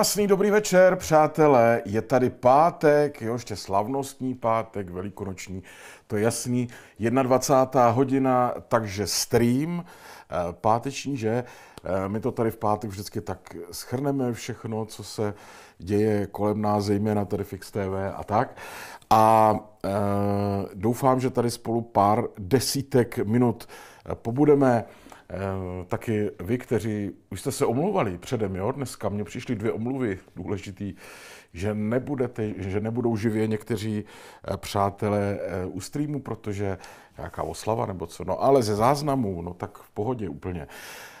Krásný dobrý večer, přátelé. Je tady pátek, jo, ještě slavnostní pátek, velikonoční, to je jasný. 21. hodina, takže stream eh, páteční, že? Eh, my to tady v pátek vždycky tak schrneme všechno, co se děje kolem nás, zejména tady Fix TV a tak. A e, doufám, že tady spolu pár desítek minut pobudeme. Eh, taky vy, kteří už jste se omluvali předem, jo? dneska mně přišly dvě omluvy důležitý, že, nebudete, že nebudou živě někteří eh, přátelé eh, u streamu, protože nějaká oslava nebo co, no ale ze záznamů, no tak v pohodě úplně.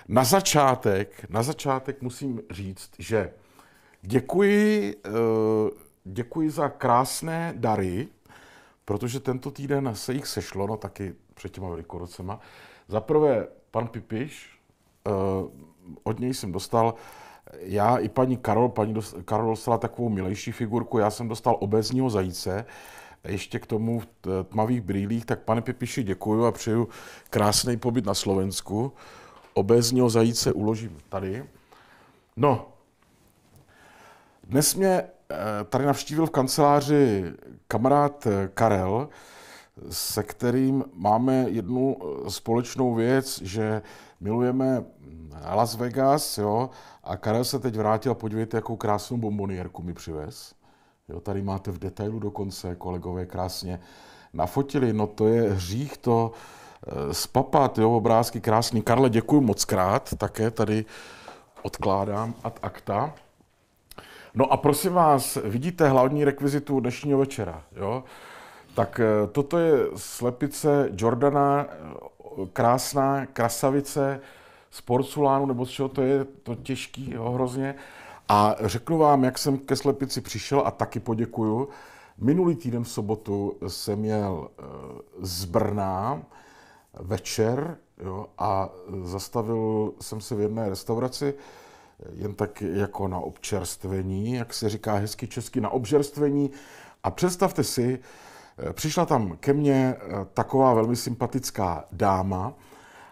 Na začátek, na začátek musím říct, že děkuji, děkuji za krásné dary, protože tento týden se jich sešlo, no taky před těma velikorocema. Za prvé pan Pipiš, eh, od něj jsem dostal, já i paní Karol, paní dost, Karol dostala takovou milejší figurku, já jsem dostal obezního zajíce, ještě k tomu v tmavých brýlích, tak pane Pipiši děkuju a přeju krásný pobyt na Slovensku. Obezního zajíce uložím tady. No, dnes mě eh, tady navštívil v kanceláři kamarád eh, Karel, se kterým máme jednu eh, společnou věc, že milujeme hm, Las Vegas, jo, a Karel se teď vrátil, podívejte, jakou krásnou bombonierku mi přivez. Jo, tady máte v detailu dokonce, kolegové krásně nafotili, no to je hřích to eh, spapat, jo, obrázky krásný. Karle, děkuji moc krát, také tady odkládám ad acta. No a prosím vás, vidíte hlavní rekvizitu dnešního večera, jo? Tak eh, toto je slepice Jordana, eh, krásná krasavice z porculánu, nebo z čeho to je, to těžký jo, hrozně. A řeknu vám, jak jsem ke slepici přišel a taky poděkuju. Minulý týden v sobotu jsem měl eh, z Brna večer jo, a zastavil jsem se v jedné restauraci, jen tak jako na občerstvení, jak se říká hezky česky, na obžerstvení. A představte si, Přišla tam ke mně eh, taková velmi sympatická dáma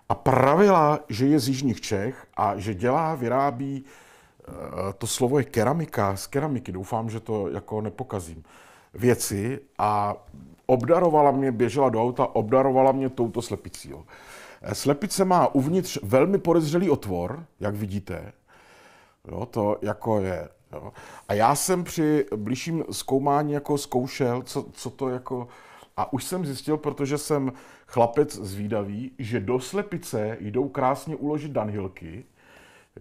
a pravila, že je z Jižních Čech a že dělá, vyrábí, eh, to slovo je keramika, z keramiky, doufám, že to jako nepokazím, věci a obdarovala mě, běžela do auta, obdarovala mě touto slepicí. Eh, slepice má uvnitř velmi podezřelý otvor, jak vidíte. Jo, to jako je Jo. A já jsem při blížším zkoumání jako zkoušel, co, co to jako... A už jsem zjistil, protože jsem chlapec zvídavý, že do slepice jdou krásně uložit danhilky,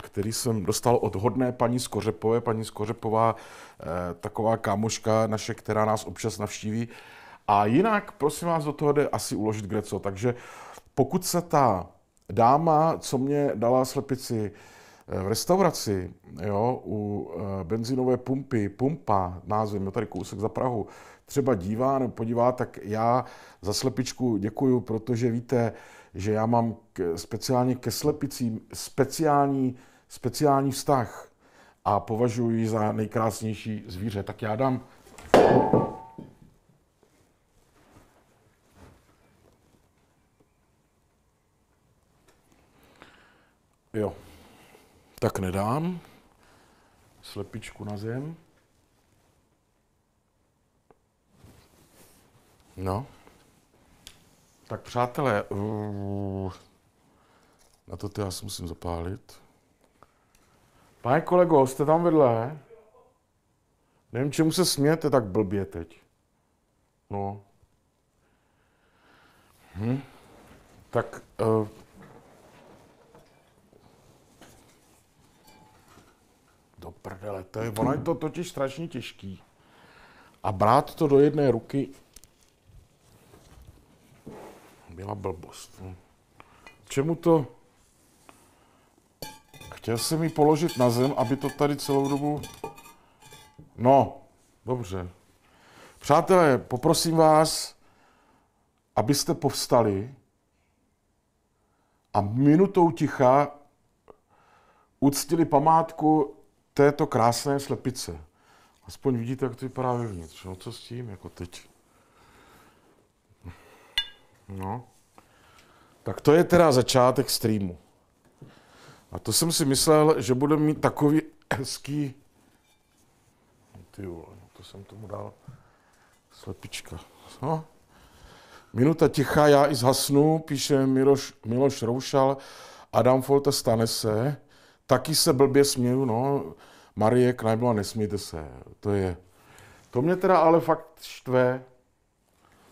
který jsem dostal od hodné paní Skořepové. Paní Skořepová, eh, taková kámoška naše, která nás občas navštíví. A jinak, prosím vás, do toho jde asi uložit greco. Takže pokud se ta dáma, co mě dala slepici, eh, Eh, v restauraci, jo, u eh, benzinové pumpy, pumpa, název, jo, tady kousek za Prahu, třeba dívá nebo podívá, tak já za slepičku děkuju, protože víte, že já mám k, speciálně ke slepicím speciální, speciální vztah a považuji za nejkrásnější zvíře. Tak já dám Jo. Tak nedám. Slepičku na zem. No. Tak přátelé, na to ty já si musím zapálit. Pane kolego, jste tam vedle? Nevím, čemu se smějete tak blbě teď. No. Hm. Tak uh, do prdele, to je, ono je to totiž strašně těžký. A brát to do jedné ruky byla blbost. Hm. Čemu to? Chtěl jsem ji položit na zem, aby to tady celou dobu... No, dobře. Přátelé, poprosím vás, abyste povstali a minutou ticha uctili památku této krásné slepice. Aspoň vidíte, jak to vypadá vevnitř. No co s tím, jako teď? No. Tak to je teda začátek streamu. A to jsem si myslel, že budeme mít takový hezký... Ty vole, no to jsem tomu dal. Slepička. No. Minuta ticha, já i zhasnu, píše Miloš, Miloš Roušal. Adam Folta stane se. Taky se blbě směju, no. Marie Knajbla, nesmíte se. To je... To mě teda ale fakt štve.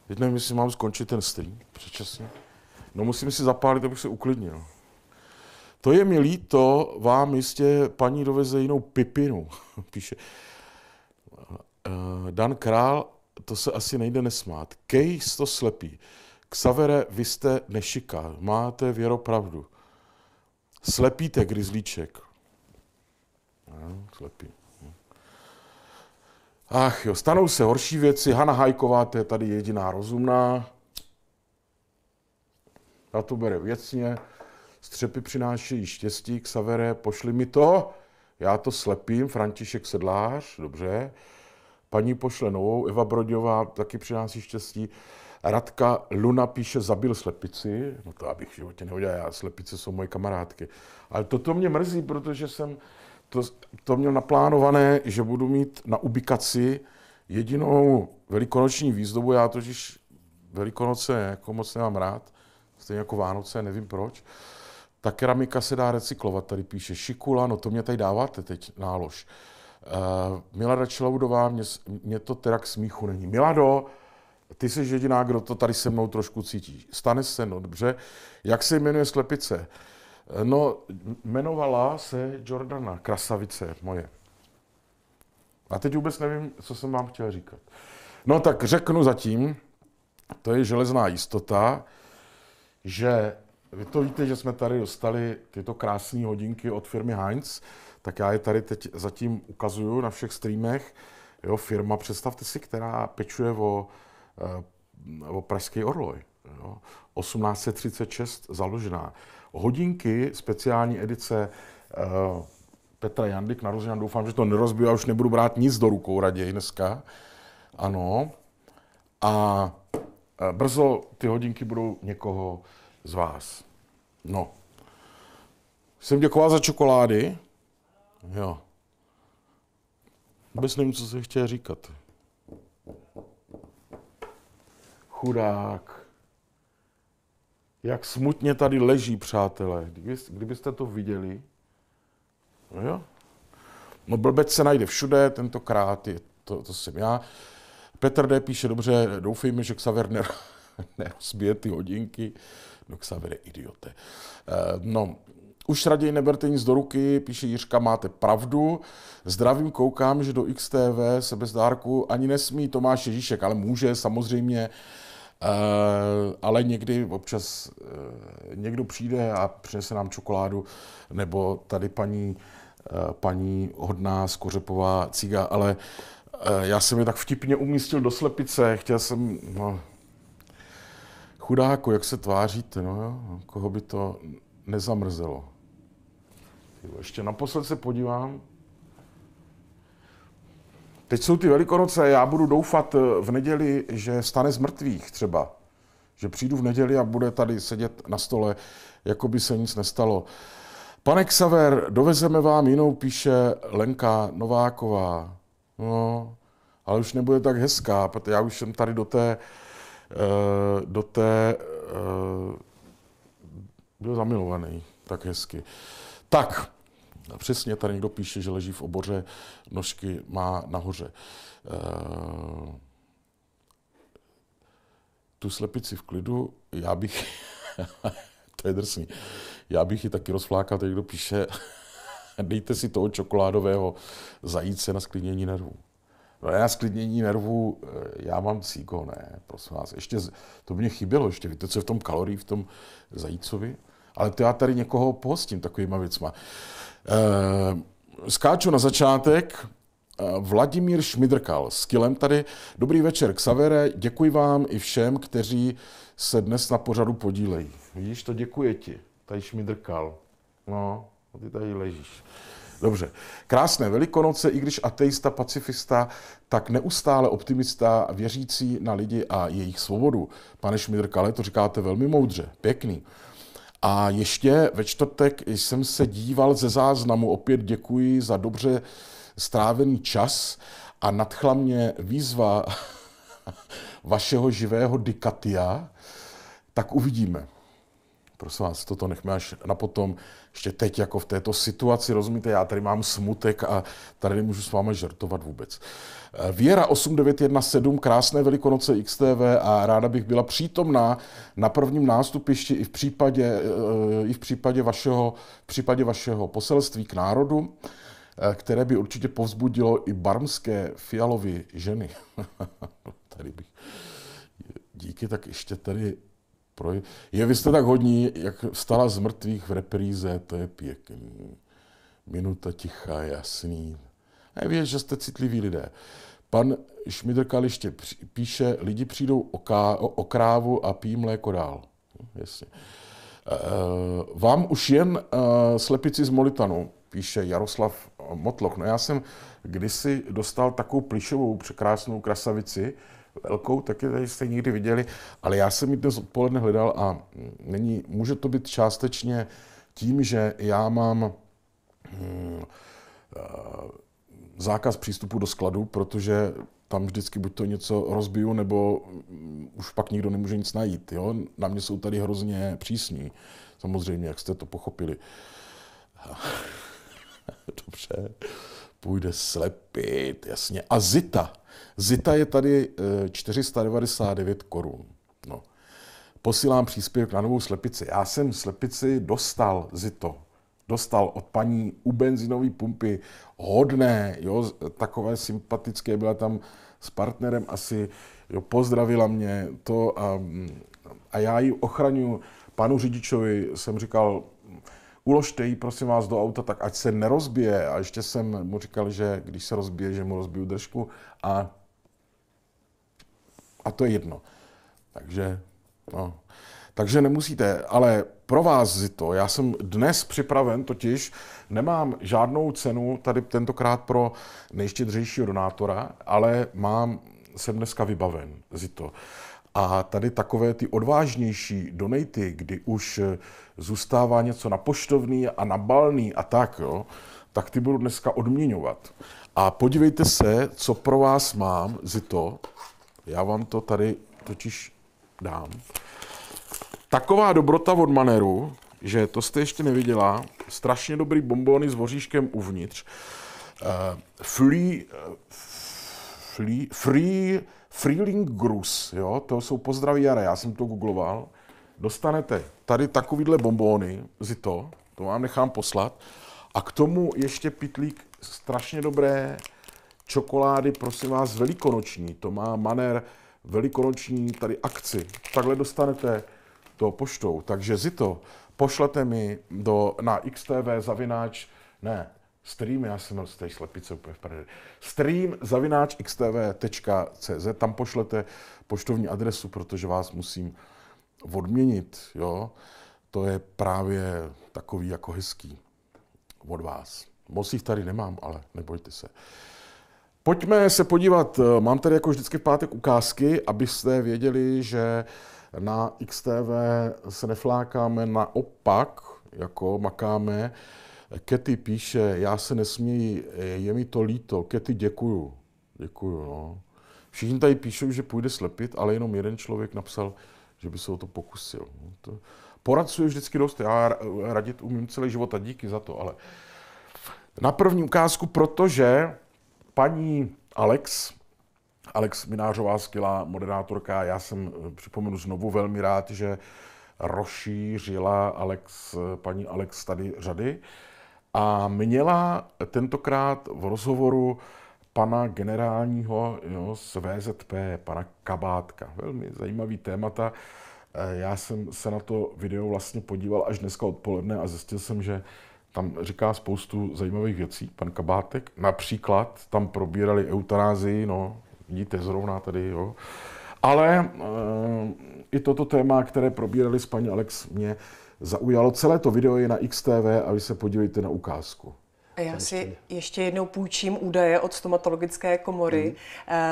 Teď nevím, jestli mám skončit ten stream předčasně. No musím si zapálit, abych se uklidnil. To je mi líto, vám jistě paní doveze jinou pipinu, píše. Eh, Dan Král, to se asi nejde nesmát. Kej to slepí. Ksavere, vy jste nešiká. máte věropravdu. Slepíte grizzlíček. No, slepí. Ach jo, stanou se horší věci. Hana Hajková, to je tady jediná rozumná. Ta to bere věcně. Střepy přinášejí štěstí, Xavere, pošli mi to. Já to slepím, František Sedlář, dobře. Paní pošle novou, Eva Broďová taky přináší štěstí. Radka Luna píše, zabil slepici. No to abych v životě neudělal, já, slepice jsou moje kamarádky. Ale toto mě mrzí, protože jsem to, to měl naplánované, že budu mít na ubikaci jedinou velikonoční výzdobu. Já totiž velikonoce jako moc nemám rád, stejně jako Vánoce, nevím proč. Ta keramika se dá recyklovat, tady píše Šikula, no to mě tady dáváte teď nálož. Uh, Milada Čelaudová, mě, mě to teda k smíchu není. Milado, ty jsi jediná, kdo to tady se mnou trošku cítí. Stane se, no dobře. Jak se jmenuje slepice? No, jmenovala se Jordana, krasavice moje. A teď vůbec nevím, co jsem vám chtěl říkat. No tak řeknu zatím, to je železná jistota, že vy to víte, že jsme tady dostali tyto krásné hodinky od firmy Heinz, tak já je tady teď zatím ukazuju na všech streamech. Jo, firma, představte si, která pečuje o nebo eh, Pražský orloj. Jo. 1836 založená. Hodinky speciální edice uh, Petra Jandy k rozdíl. doufám, že to nerozbiju, a už nebudu brát nic do rukou raději dneska. Ano. A eh, brzo ty hodinky budou někoho z vás. No. Jsem děkoval za čokolády. Jo. Vůbec nevím, co jsem chtěl říkat. chudák, jak smutně tady leží, přátelé. Kdybyste to viděli, no jo. No blbec se najde všude, tentokrát je to, to jsem já. Petr D. píše, dobře, doufejme, že Xaver ner- nerozbije ty hodinky. No Xaver je idiote. Eh, no, už raději neberte nic do ruky, píše Jiřka, máte pravdu. Zdravím, koukám, že do XTV se bez dárku ani nesmí Tomáš Ježíšek, ale může samozřejmě. Eh, ale někdy občas eh, někdo přijde a přinese nám čokoládu, nebo tady paní, eh, paní hodná skořepová cíga, ale já jsem je tak vtipně umístil do slepice, chtěl jsem, no, chudáku, jak se tváříte, no jo, koho by to nezamrzelo. Ještě naposled se podívám, Teď jsou ty velikonoce, já budu doufat eh, v neděli, že stane z mrtvých třeba. Že přijdu v neděli a bude tady sedět na stole, jako by se nic nestalo. Pane Xaver, dovezeme vám jinou, píše Lenka Nováková. No, ale už nebude tak hezká, protože já už jsem tady do té, eh, do té, eh, byl zamilovaný tak hezky. Tak, Přesně, tady někdo píše, že leží v oboře, nožky má nahoře. Uh, tu slepici v klidu, já bych, to je drsný, já bych ji taky rozflákal, tady někdo píše, dejte si toho čokoládového zajíce na sklidnění nervů. No na sklidnění nervů eh, já mám cíko, ne, prosím vás. Ještě, to mě chybělo ještě, víte, co je v tom kalorii, v tom zajícovi? Ale to já tady někoho pohostím takovýma věcma. Uh, Eh, skáču na začátek. Eh, Vladimír Šmidrkal s Kilem tady. Dobrý večer, Xavere. Děkuji vám i všem, kteří se dnes na pořadu podílejí. Vidíš, to děkuje ti. Tady Šmidrkal. No, a ty tady ležíš. Dobře. Krásné velikonoce, i když ateista, pacifista, tak neustále optimista, věřící na lidi a jejich svobodu. Pane Šmidrkale, to říkáte velmi moudře. Pěkný. A ještě ve čtvrtek jsem se díval ze záznamu, opět děkuji za dobře strávený čas a nadchla mě výzva vašeho živého Dikatia, tak uvidíme. Prosím vás, toto nechme až na potom, ještě teď jako v této situaci, rozumíte, já tady mám smutek a tady nemůžu s vámi žertovat vůbec. Eh, Věra 8917, krásné velikonoce XTV a ráda bych byla přítomná na prvním nástupišti i v případě, eh, i v případě, vašeho, v případě vašeho poselství k národu eh, které by určitě povzbudilo i barmské fialové ženy. tady bych... Díky, tak ještě tady pro... Je, vy jste tak hodní, jak vstala z mrtvých v repríze, to je pěkný. Minuta ticha, jasný. A je vědět, že jste citliví lidé. Pan Šmidrkal ještě píše, lidi přijdou o, ká, o krávu a pijí mléko dál. Jasně. Eh, vám už jen eh, slepici z Molitanu, píše Jaroslav Motloch. No já jsem kdysi dostal takovou plišovou překrásnou krasavici, velkou, je tady jste nikdy viděli, ale já jsem ji dnes odpoledne hledal a není, může to být částečně tím, že já mám hmm, eh, zákaz přístupu do skladu, protože tam vždycky buď to něco rozbiju, nebo mm, už pak nikdo nemůže nic najít. Jo? Na mě jsou tady hrozně přísní, samozřejmě, jak jste to pochopili. Dobře půjde slepit, jasně. A Zita. Zita je tady 499 eh, korun. No. Posílám příspěvek na novou slepici. Já jsem slepici dostal, Zito, dostal od paní u benzinové pumpy hodné, jo, takové sympatické, byla tam s partnerem asi, jo, pozdravila mě to a, mm, a já ji ochraňuji. Panu řidičovi jsem říkal, uložte ji, prosím vás, do auta, tak ať se nerozbije. A ještě jsem mu říkal, že když se rozbije, že mu rozbiju držku a, a to je jedno. Takže, no. Takže nemusíte, ale pro vás to. Já jsem dnes připraven, totiž nemám žádnou cenu tady tentokrát pro nejštědřejšího donátora, ale mám, jsem dneska vybaven Zito. A tady takové ty odvážnější donaty, kdy už zůstává něco na poštovný a na balný a tak, jo, tak ty budu dneska odměňovat. A podívejte se, co pro vás mám, Zito. Já vám to tady totiž dám. Taková dobrota od Maneru, že to jste ještě neviděla. Strašně dobrý bombony s voříškem uvnitř. Uh, eh, flí, eh, flí, free, Freeling Grus, jo, to jsou pozdraví jara, já jsem to googloval dostanete tady takovýhle bombóny, zito, to vám nechám poslat, a k tomu ještě pitlík strašně dobré čokolády, prosím vás, velikonoční. To má manér velikonoční tady akci. Takhle dostanete to poštou. Takže Zito, pošlete mi do, na xtv zavináč, ne, stream, já jsem měl z té slepice úplně v prdeli. Stream zavináč xtv.cz, tam pošlete poštovní adresu, protože vás musím odměnit, jo, to je právě takový jako hezký od vás. Moc jich tady nemám, ale nebojte se. Pojďme se podívat, eh, mám tady jako vždycky v pátek ukázky, abyste věděli, že na XTV se neflákáme, naopak, jako makáme. Kety píše, já se nesměji, eh, je mi to líto, Kety děkuju, děkuju, no. Všichni tady píšou, že půjde slepit, ale jenom jeden člověk napsal, že by se o to pokusil. No, to, poradců je vždycky dost, já radit umím celý život a díky za to, ale na první ukázku, protože paní Alex, Alex Minářová, skvělá moderátorka, já jsem, eh, připomenu znovu, velmi rád, že rozšířila Alex, eh, paní Alex tady řady a měla tentokrát v rozhovoru pana generálního jo, z VZP, pana Kabátka. Velmi zajímavý témata. E, já jsem se na to video vlastně podíval až dneska odpoledne a zjistil jsem, že tam říká spoustu zajímavých věcí, pan Kabátek. Například tam probírali eutanázii, no, vidíte zrovna tady, jo. Ale e, i toto téma, které probírali s paní Alex, mě zaujalo. Celé to video je na XTV a vy se podívejte na ukázku. A já si ještě jednou půjčím údaje od stomatologické komory.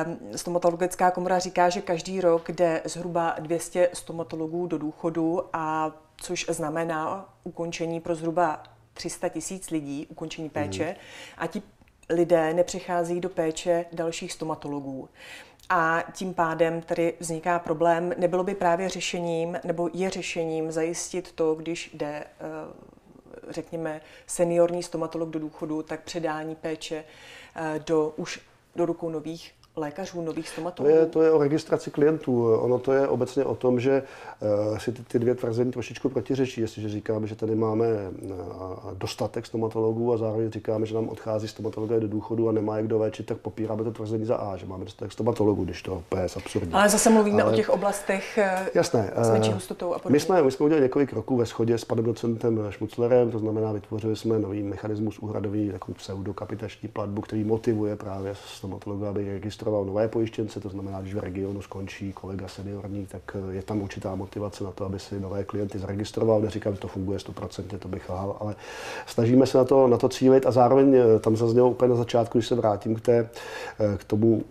Mm. Stomatologická komora říká, že každý rok jde zhruba 200 stomatologů do důchodu, a což znamená ukončení pro zhruba 300 tisíc lidí, ukončení mhm. péče. Mm. A ti lidé nepřichází do péče dalších stomatologů. A tím pádem tady vzniká problém. Nebylo by právě řešením, nebo je řešením zajistit to, když jde eh, řekněme, seniorní stomatolog do důchodu, tak předání péče eh, do už do rukou nových lékařů, nových stomatologů? To je, to je o registraci klientů. Ono to je obecně o tom, že eh, si ty, ty dvě tvrzení trošičku protiřečí. Jestliže říkáme, že tady máme eh, dostatek stomatologů a zároveň říkáme, že nám odchází stomatologové do důchodu a nemá je kdo léčit, tak popíráme to tvrzení za A, že máme dostatek stomatologů, když to je absurdní. Ale zase mluvíme Ale... o těch oblastech eh, jasné, s menší hustotou a podobně. My jsme, my jsme udělali několik kroků ve shodě s panem docentem Šmuclerem, to znamená, vytvořili jsme nový mechanismus úhradový, takovou pseudokapitační platbu, který motivuje právě stomatologa, aby registroval registroval nové pojištěnce, to znamená, když v regionu skončí kolega seniorní, tak eh, je tam určitá motivace na to, aby si nové klienty zaregistroval. Neříkám, že to funguje 100%, to bych lhal, ale snažíme se na to, na to cílit a zároveň eh, tam zaznělo úplně na začátku, když se vrátím k, té, eh, k tomu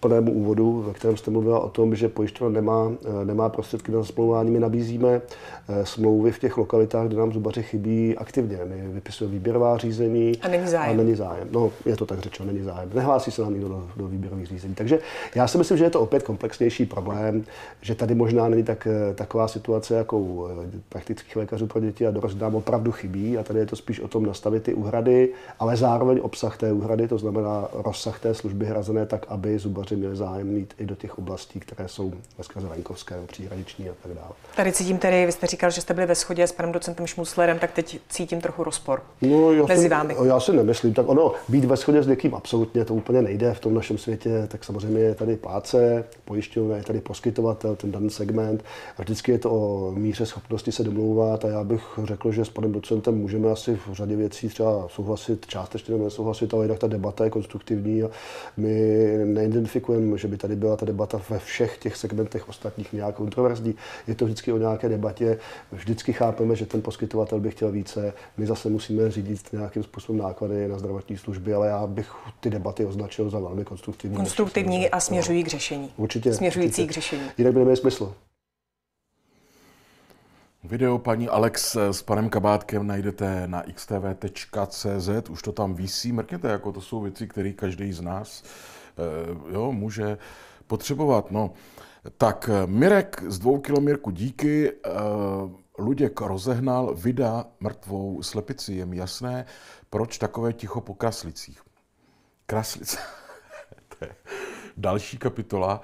plnému úvodu, ve kterém jste mluvila o tom, že pojišťovna nemá, eh, nemá prostředky na smlouvání. My nabízíme eh, smlouvy v těch lokalitách, kde nám zubaři chybí aktivně. My vypisujeme výběrová řízení. A není zájem. A není zájem. No, je to tak řečeno, není zájem. Nehlásí se nám nikdo do, do výběrových řízení. Takže já si myslím, že je to opět komplexnější problém, že tady možná není tak, eh, taková situace, jakou praktických lékařů pro děti a dorost nám opravdu chybí. A tady je to spíš o tom nastavit ty úhrady, ale zároveň obsah té úhrady, to znamená rozsah té služby hrazené tak, aby zubaři farmáři měli zájem mít i do těch oblastí, které jsou veskrze venkovské, příhraniční a tak dále. Tady cítím tedy, vy jste říkal, že jste byli ve shodě s panem docentem Šmuslerem, tak teď cítím trochu rozpor no, já mezi si, vámi. Já si nemyslím, tak ono, být ve shodě s někým absolutně, to úplně nejde v tom našem světě, tak samozřejmě je tady pláce, pojišťovna, je tady poskytovatel, ten daný segment a vždycky je to o míře schopnosti se domlouvat a já bych řekl, že s panem docentem můžeme asi v řadě věcí třeba souhlasit, částečně nebo nesouhlasit, ale jinak ta debata je konstruktivní a my neidentifikujeme nekritikujeme, že by tady byla ta debata ve všech těch segmentech ostatních nějak kontroverzní. Je to vždycky o nějaké debatě. Vždycky chápeme, že ten poskytovatel by chtěl více. My zase musíme řídit nějakým způsobem náklady na zdravotní služby, ale já bych ty debaty označil za velmi konstruktivní. Konstruktivní a směřují k řešení. No, určitě. Směřující určitě. k řešení. Jinak by neměl smysl. Video paní Alex s panem Kabátkem najdete na xtv.cz, už to tam vysí. mrkněte, jako to jsou věci, které každý z nás Eh, jo, může potřebovat. No. Tak eh, Mirek z dvou kilomírku díky, eh, Luděk rozehnal, vydá mrtvou slepici, je mi jasné, proč takové ticho po kraslicích. Kraslice, to je další kapitola.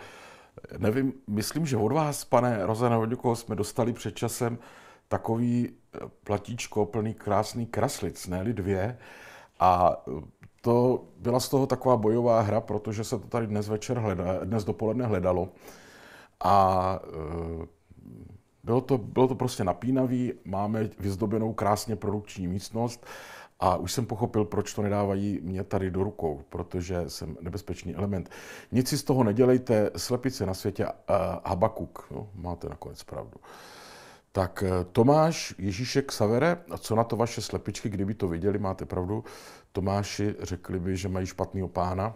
Nevím, myslím, že od vás, pane Rozenovodňuko, jsme dostali před časem takový platíčko plný krásný kraslic, ne dvě. A to byla z toho taková bojová hra, protože se to tady dnes večer hleda, dnes dopoledne hledalo. A e, bylo to, bylo to prostě napínavý, máme vyzdobenou krásně produkční místnost a už jsem pochopil, proč to nedávají mě tady do rukou, protože jsem nebezpečný element. Nic si z toho nedělejte, slepice na světě uh, Habakuk, no, máte nakonec pravdu. Tak e, Tomáš Ježíšek Savere, co na to vaše slepičky, kdyby to viděli, máte pravdu, Tomáši řekli by, že mají špatného pána.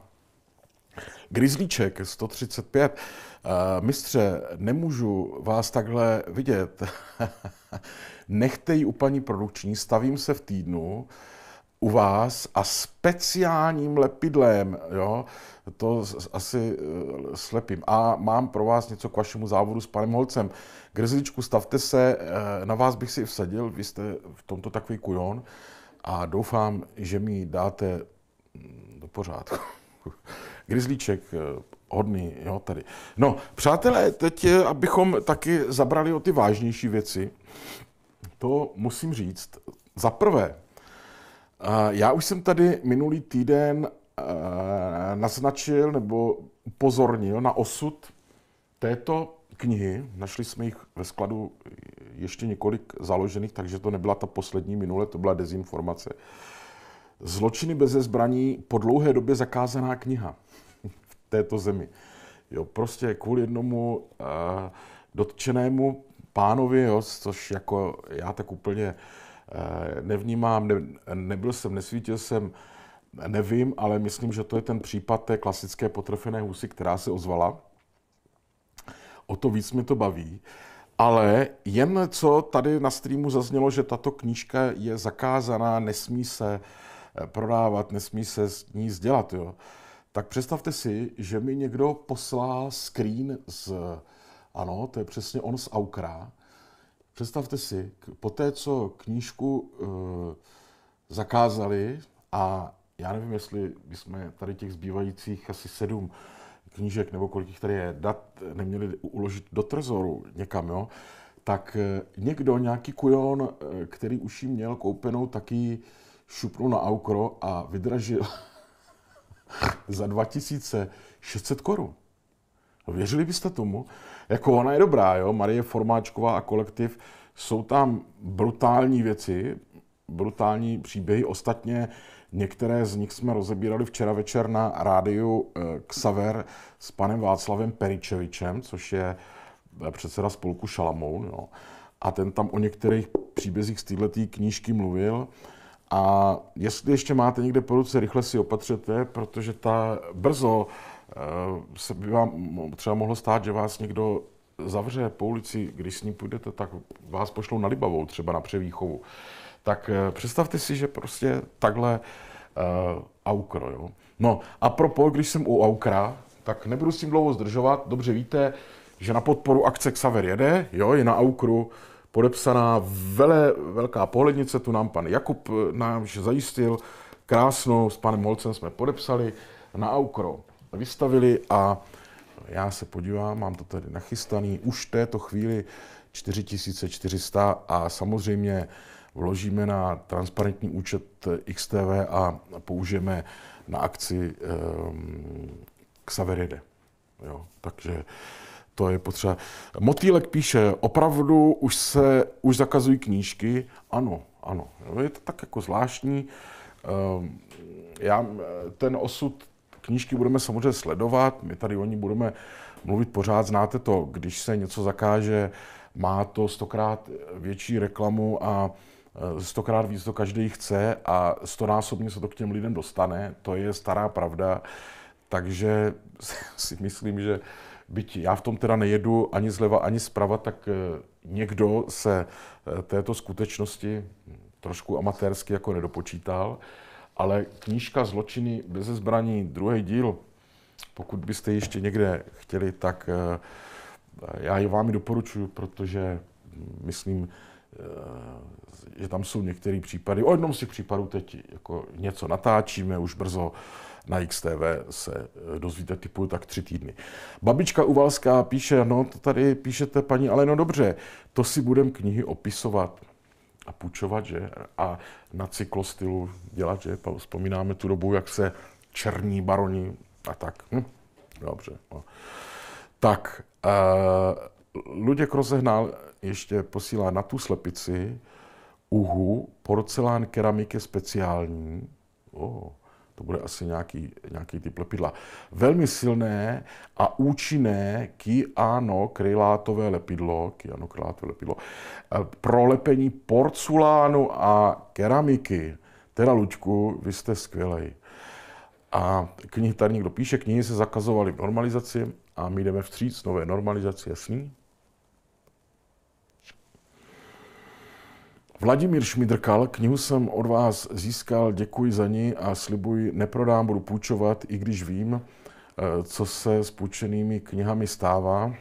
Grizzlíček 135. Uh, eh, mistře, nemůžu vás takhle vidět. Nechte ji u paní produkční, stavím se v týdnu u vás a speciálním lepidlem, jo, to asi uh, slepím. A mám pro vás něco k vašemu závodu s panem Holcem. Grizzličku, stavte se, uh, na vás bych si vsadil, vy jste v tomto takový kujon. Uh, a doufám, že mi dáte mm, do pořádku. Grizlíček eh, hodný, jo, tady. No, přátelé, teď, abychom taky zabrali o ty vážnější věci, to musím říct. Za prvé, eh, já už jsem tady minulý týden eh, naznačil nebo upozornil na osud této knihy. Našli jsme jich ve skladu ještě několik založených, takže to nebyla ta poslední minule, to byla dezinformace. Zločiny bez zbraní po dlouhé době zakázaná kniha v této zemi. Jo, prostě kvůli jednomu uh, dotčenému pánovi, jo, což jako já tak úplně uh, nevnímám, ne, nebyl jsem, nesvítil jsem, nevím, ale myslím, že to je ten případ té klasické potrfené husy, která se ozvala. O to víc mi to baví. Ale jen co tady na streamu zaznělo, že tato knížka je zakázaná, nesmí se eh, prodávat, nesmí se s ní sdělat, jo. Tak představte si, že mi někdo poslá screen z, ano, to je přesně on z Aukra. Představte si, po té, co knížku e, zakázali a já nevím, jestli my jsme tady těch zbývajících asi sedm knížek, nebo kolik jich tady je, dat neměli uložit do trezoru někam, jo, tak eh, někdo, nějaký kujon, eh, který už jí měl koupenou, taky šupnul na aukro a vydražil za 2600 korun. No, věřili byste tomu? Jako ona je dobrá, jo? Marie Formáčková a kolektiv, jsou tam brutální věci, brutální příběhy. Ostatně Některé z nich jsme rozebírali včera večer na rádiu eh, Xaver s panem Václavem Peričevičem, což je eh, předseda spolku Šalamoun. Jo. No. A ten tam o některých příbězích z této knížky mluvil. A jestli ještě máte někde po ruce, rychle si opatřete, protože ta brzo eh, se by vám třeba mohlo stát, že vás někdo zavře po ulici, když s ní půjdete, tak vás pošlou na Libavou třeba na převýchovu. Tak eh, představte si, že prostě takhle uh, aukro. Jo? No a propo, když jsem u aukra, tak nebudu s tím dlouho zdržovat. Dobře víte, že na podporu akce Xaver jede, jo, je na aukru podepsaná vele, velká pohlednice, tu nám pan Jakub eh, nám zajistil, krásnou, s panem Holcem jsme podepsali, na aukro vystavili a já se podívám, mám to tady nachystaný, už v této chvíli 4400 a samozřejmě vložíme na transparentní účet eh, XTV a použijeme na akci um, ehm, Xaveride. Jo, takže to je potřeba. Motýlek píše, opravdu už se už zakazují knížky. Ano, ano. Je to tak jako zvláštní. Ehm, já eh, ten osud knížky budeme samozřejmě sledovat, my tady o ní budeme mluvit pořád, znáte to, když se něco zakáže, má to stokrát eh, větší reklamu a Eh, stokrát víc to každý chce a stonásobně se to k těm lidem dostane, to je stará pravda. Takže si myslím, že byť já v tom teda nejedu ani zleva, ani zprava, tak eh, někdo se eh, této skutečnosti trošku amatérsky jako nedopočítal, ale knížka Zločiny bez zbraní, druhý díl, pokud byste ještě někde chtěli, tak já ji vám ji doporučuji, protože mm, myslím, že tam jsou některé případy. O jednom z těch případů teď jako něco natáčíme, už brzo na XTV se eh, dozvíte typu tak tři týdny. Babička Uvalská píše, no to tady píšete paní, ale no dobře, to si budem knihy opisovat a půjčovat, že? A na cyklostylu dělat, že? Vzpomínáme tu dobu, jak se černí baroni a tak. Hm, dobře. No. Tak, uh, Luděk rozehnal ještě posílá na tu slepici uhu, porcelán, keramiky speciální. Oh, to bude asi nějaký, nějaký typ lepidla. Velmi silné a účinné kiano krylátové lepidlo, kiano krylátové lepidlo, eh, pro lepení porcelánu a keramiky. Teda, Lučku, vy jste skvělej. A knihy tady někdo píše, knihy se zakazovaly v normalizaci a my jdeme vstříc nové normalizaci, jasný? Vladimír Šmidrkal, knihu jsem od vás získal, děkuji za ní a slibuji, neprodám, budu půjčovat, i když vím, eh, co se s půjčenými knihami stává.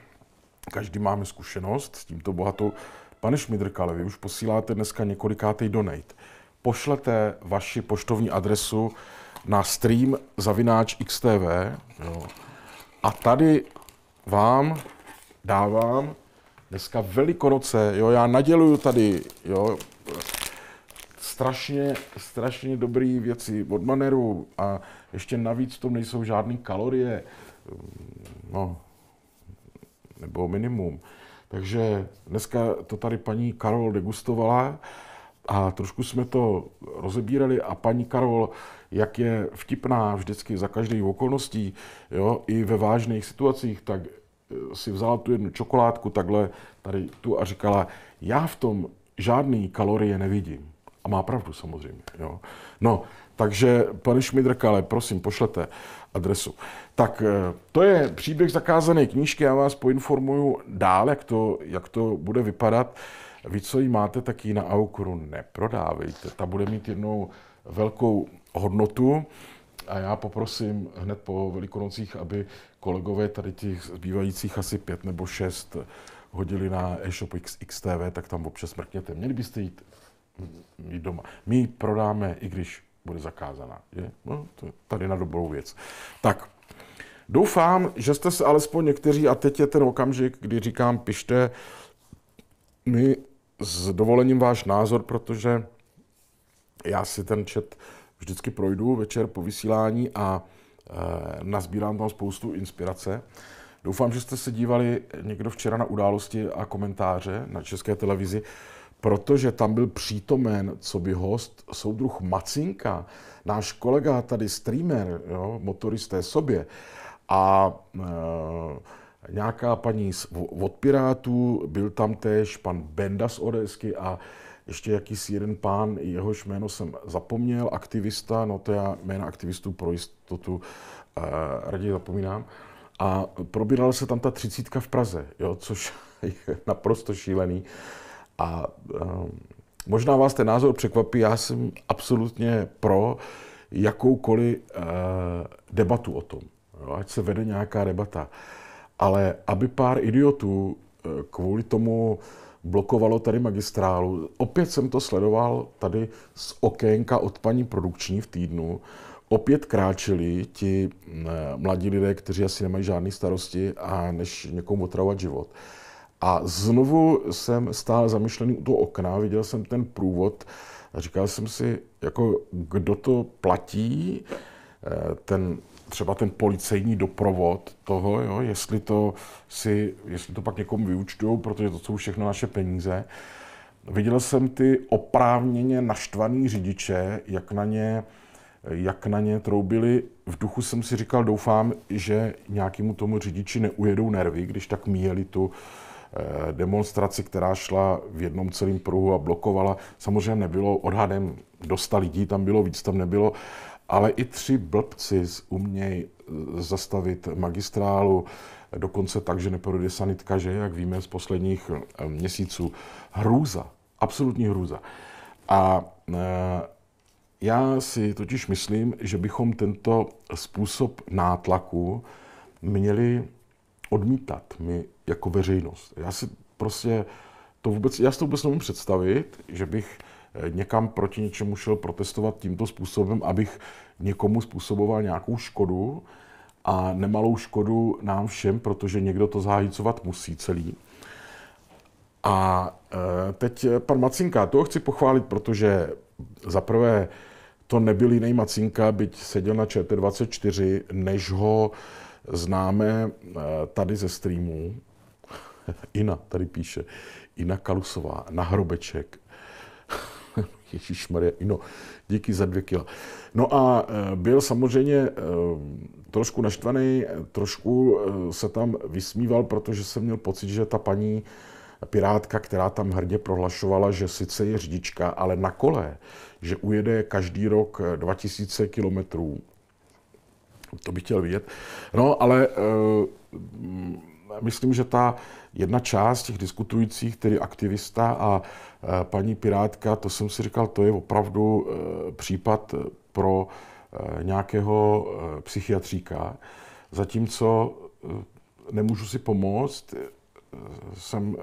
Každý máme zkušenost s tímto bohatou. Pane Šmidrkale, vy už posíláte dneska několikátý donate. Pošlete vaši poštovní adresu na stream zavináč XTV jo. a tady vám dávám Dneska velikonoce, jo, já naděluju tady, jo, strašně, strašně dobrý věci od maneru a ještě navíc to nejsou žádné kalorie, no, nebo minimum. Takže dneska to tady paní Karol degustovala a trošku jsme to rozebírali a paní Karol, jak je vtipná vždycky za každých okolností, jo, i ve vážných situacích, tak si vzala tu jednu čokoládku takhle tady tu a říkala, já v tom žádný kalorie nevidím. A má pravdu samozřejmě. Jo. No, takže pane ale prosím, pošlete adresu. Tak eh, to je příběh zakázané knížky, já vás poinformuju dál, jak to, jak to bude vypadat. Vy, co ji máte, tak ji na Aukru neprodávejte. Ta bude mít jednou velkou hodnotu. A já poprosím hned po Velikonocích, aby kolegové tady těch zbývajících asi pět nebo šest hodili na e-shop XTV, tak tam občas mrkněte. Měli byste jít, hm, jít doma. My ji prodáme, i když bude zakázaná. Je? No, to je tady na dobrou věc. Tak, doufám, že jste se alespoň někteří, a teď je ten okamžik, kdy říkám, pište mi s dovolením váš názor, protože já si ten čet vždycky projdu večer po vysílání a e, nazbírám tam spoustu inspirace. Doufám, že jste se dívali někdo včera na události a komentáře na české televizi, protože tam byl přítomen, co by host, soudruh Macinka, náš kolega tady, streamer, jo, motoristé sobě. A e, nějaká paní z, od Pirátů, byl tam též pan Benda z ODSky a ještě jakýsi jeden pán, jehož jméno jsem zapomněl, aktivista, no to já jména aktivistů pro jistotu eh, raději zapomínám. A probírala se tam ta třicítka v Praze, jo, což je naprosto šílený. A eh, možná vás ten názor překvapí, já jsem absolutně pro jakoukoliv eh, debatu o tom, jo, ať se vede nějaká debata. Ale aby pár idiotů eh, kvůli tomu eh, blokovalo tady magistrálu. Opět jsem to sledoval tady z okénka od paní produkční v týdnu. Opět kráčeli ti mm, mladí lidé, kteří asi nemají žádné starosti a než někomu otravovat život. A znovu jsem stál zamišlený u toho okna, viděl jsem ten průvod a říkal jsem si, jako kdo to platí, eh, ten třeba ten policejní doprovod toho, jo, jestli, to si, jestli to pak někomu vyučtují, protože to jsou všechno naše peníze. Viděl jsem ty oprávněně naštvaný řidiče, jak na ně, jak na ně troubili. V duchu jsem si říkal, doufám, že nějakému tomu řidiči neujedou nervy, když tak míjeli tu eh, demonstraci, která šla v jednom celém pruhu a blokovala. Samozřejmě nebylo odhadem dosta lidí, tam bylo víc, tam nebylo, ale i tři blbci umějí eh, zastavit magistrálu, dokonce tak, že neprojde sanitka, že, jak víme z posledních eh, měsíců, hrůza, absolutní hrůza. A eh, já si totiž myslím, že bychom tento způsob nátlaku měli odmítat my jako veřejnost. Já si prostě to vůbec, já si to vůbec nemůžu představit, že bych někam proti něčemu šel protestovat tímto způsobem, abych někomu způsoboval nějakou škodu a nemalou škodu nám všem, protože někdo to zahájicovat musí celý. A e, teď e, pan Macinka, toho chci pochválit, protože za prvé to nebyl jiný Macinka, byť seděl na ČT24, než ho známe e, tady ze streamu. Ina tady píše, Ina Kalusová, na hrobeček, Ježíš Maria, no, díky za dvě kila. No a eh, byl samozřejmě eh, trošku naštvaný, trošku eh, se tam vysmíval, protože jsem měl pocit, že ta paní pirátka, která tam hrdě prohlašovala, že sice je řidička, ale na kole, že ujede každý rok 2000 kilometrů. To bych chtěl vidět. No, ale myslím, že ta jedna část těch diskutujících, tedy aktivista a Eh, paní Pirátka, to jsem si říkal, to je opravdu eh, případ eh, pro nějakého psychiatříka, zatímco nemůžu si pomoct, jsem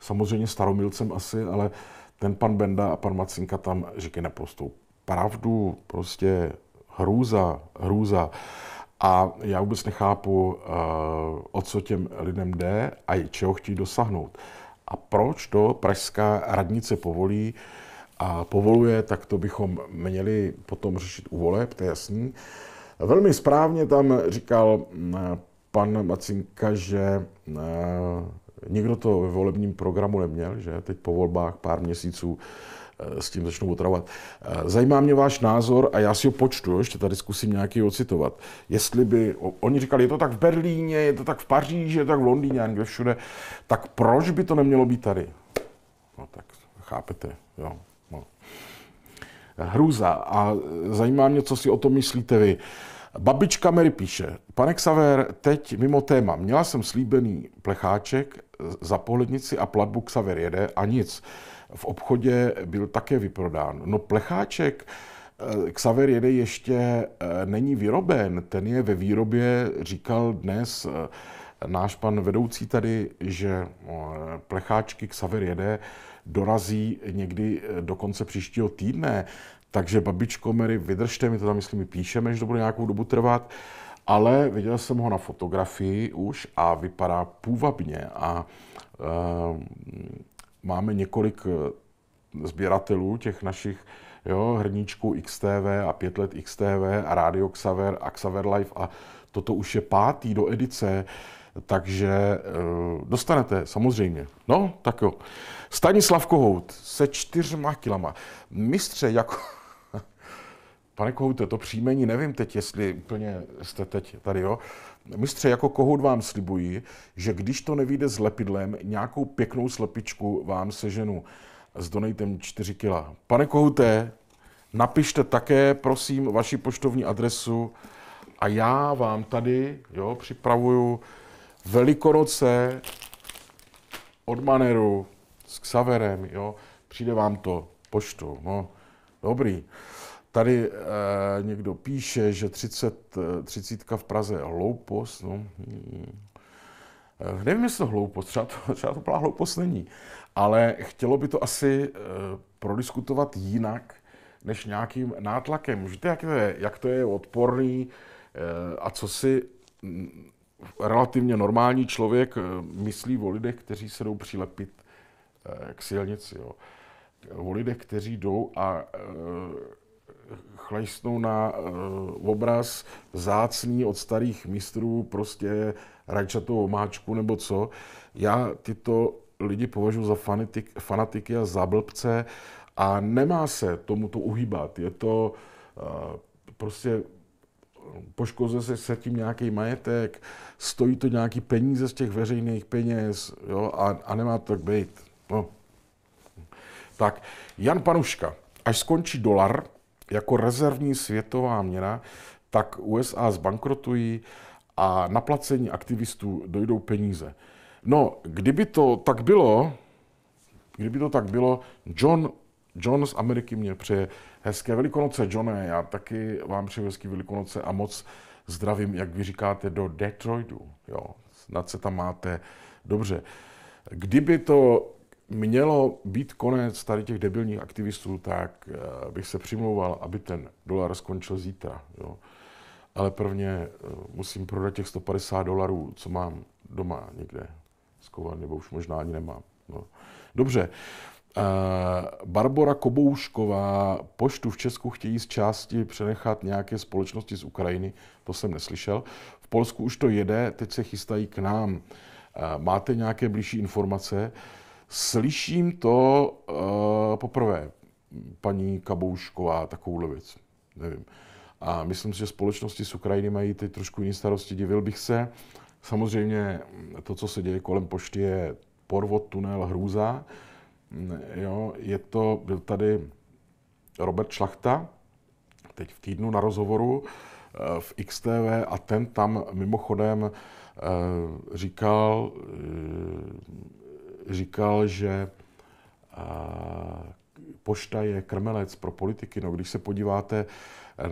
samozřejmě staromilcem asi, ale ten pan Benda a pan Macinka tam říkají naprostou pravdu, prostě hrůza, hrůza. A já vůbec nechápu, o co těm lidem jde a čeho chtějí dosáhnout. A proč to pražská radnice povolí a povoluje, tak to bychom měli potom řešit u voleb, to je jasný. Velmi správně tam říkal eh, pan Macinka, že eh, nikdo to ve volebním programu neměl, že teď po volbách pár měsíců Eh, s tím začnou otravovat. Eh, zajímá mě váš názor a já si ho počtu, ještě tady zkusím nějaký ocitovat. Jestli by, oni říkali, je to tak v Berlíně, je to tak v Paříži, je to tak v Londýně, kde všude, tak proč by to nemělo být tady? No tak chápete, jo. No. Hrůza. A zajímá mě, co si o tom myslíte vy. Babička Mary píše, pane Xaver, teď mimo téma, měla jsem slíbený plecháček za pohlednici a platbu Xaver jede a nic. V obchodě byl také vyprodán. No plecháček, eh, Xaver jede ještě eh, není vyroben, ten je ve výrobě, říkal dnes eh, náš pan vedoucí tady, že plecháčky Xaver jede dorazí někdy do konce příštího týdne. Takže babičko Mary, vydržte, my to tam, myslím, píšeme, že to bude nějakou dobu trvat ale viděl jsem ho na fotografii už a vypadá půvabně a e, máme několik eh, sběratelů těch našich jo, hrníčků XTV a 5 let XTV a Radio Xaver a Xaver Live a toto už je pátý do edice, takže e, dostanete samozřejmě. No, tak jo. Stanislav Kohout se čtyřma kilama. Mistře jako Pane Kohoute, to příjmení nevím teď, jestli úplně jste teď tady, jo. Mistře, jako kohout vám slibuji, že když to nevíde s lepidlem, nějakou pěknou slepičku vám seženu s donatem 4 kila. Pane Kohouté, napište také, prosím, vaši poštovní adresu a já vám tady jo, připravuju Velikonoce od Maneru s Xaverem, jo, přijde vám to poštou, no, dobrý. Tady eh, někdo píše, že 30, 30 eh, v Praze je hloupost. No. Hmm. Eh, nevím, jestli to hloupost, třeba to, třeba to byla hloupost není. Ale chtělo by to asi eh, prodiskutovat jinak, než nějakým nátlakem. Víte, jak to je, jak to je odporný eh, a co si hm, relativně normální člověk eh, myslí o lidech, kteří se jdou přilepit eh, k silnici. Jo. O lidech, kteří jdou a chlejsnou na uh, obraz zácný od starých mistrů, prostě rajčatou omáčku nebo co. Já tyto lidi považuji za fanatik, fanatiky a za blbce a nemá se tomuto uhýbat. Je to uh, prostě poškozuje se, se tím nějaký majetek, stojí to nějaký peníze z těch veřejných peněz jo, a, a nemá to tak být. No. Tak, Jan Panuška. Až skončí dolar, jako rezervní světová měna, tak USA zbankrotují a na placení aktivistů dojdou peníze. No, kdyby to tak bylo, kdyby to tak bylo, John, John z Ameriky mě přeje hezké velikonoce. Johne, já taky vám přeju hezké velikonoce a moc zdravím, jak vy říkáte, do Detroitu. Jo, snad se tam máte dobře. Kdyby to mělo být konec tady těch debilních aktivistů, tak eh, bych se přimlouval, aby ten dolar skončil zítra. Jo. Ale prvně eh, musím prodat těch 150 dolarů, co mám doma někde skovat, nebo už možná ani nemám. No. Dobře. Eh, Barbora Koboušková, poštu v Česku chtějí z části přenechat nějaké společnosti z Ukrajiny, to jsem neslyšel. V Polsku už to jede, teď se chystají k nám. Máte nějaké blížší informace? Slyším to uh, poprvé, paní Kaboušková, takovouhle věc. Nevím. A myslím si, že společnosti z Ukrajiny mají teď trošku jiné starosti. Divil bych se. Samozřejmě mm, to, co se děje kolem pošty, je porvod, tunel, hrůza. Mm, jo, je to, byl tady Robert Šlachta, teď v týdnu na rozhovoru eh, v XTV a ten tam mimochodem eh, říkal, říkal, že pošta je krmelec pro politiky. No, když se podíváte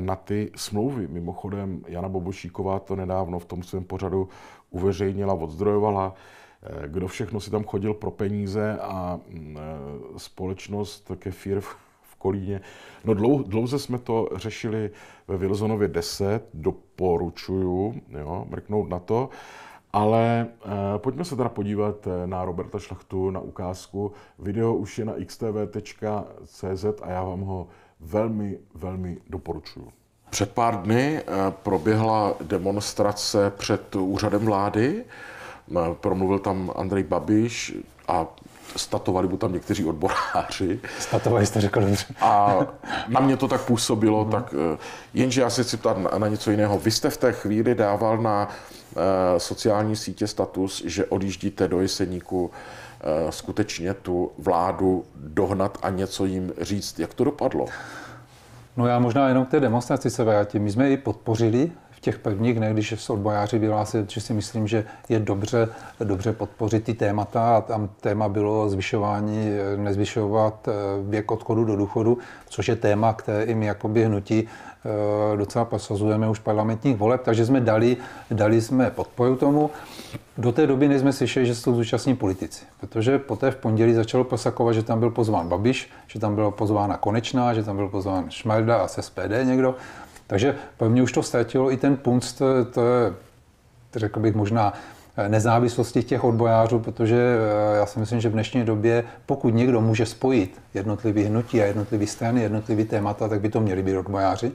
na ty smlouvy, mimochodem Jana Bobošíková to nedávno v tom svém pořadu uveřejnila, odzdrojovala, e, kdo všechno si tam chodil pro peníze a mm, e, společnost Kefir v Kolíně. No dlou, dlouze jsme to řešili ve Wilsonově 10, doporučuju jo, mrknout na to. Ale eh, pojďme se teda podívat eh, na Roberta Šlachtu, na ukázku. Video už je na xtv.cz a já vám ho velmi, velmi doporučuji. Před pár dny eh, proběhla demonstrace před úřadem vlády. Promluvil tam Andrej Babiš a statovali mu tam někteří odboráři. Statovali jste řekl dobře. A na mě to tak působilo, mm. tak eh, jenže já se chci ptát na, něco jiného. Vy jste v té chvíli dával na Eh, sociální sítě status, že odjíždíte do Jeseníku eh, skutečně tu vládu dohnat a něco jim říct. Jak to dopadlo? No já možná jenom k té demonstraci se vrátím. My jsme ji podpořili v těch prvních dnech, když jsou odbojáři vyhlásili, že si myslím, že je dobře, dobře podpořit ty témata a tam téma bylo zvyšování, eh, nezvyšovat věk odchodu do důchodu, což je téma, které jim jakoby hnutí Eh, docela posazujeme už parlamentních voleb, takže jsme dali, dali jsme podporu tomu. Do té doby nejsme slyšeli, že jsou zúčastní politici, protože poté v pondělí začalo prosakovat, že tam byl pozván Babiš, že tam byla pozvána Konečná, že tam byl pozván Šmarda a SPD někdo. Takže pro mě už to ztratilo i ten punct, to je, řekl bych možná, nezávislosti těch odbojářů, protože eh, já si myslím, že v dnešní době, pokud někdo může spojit jednotlivý hnutí a jednotlivý strany, jednotlivý témata, tak by to měli být odbojáři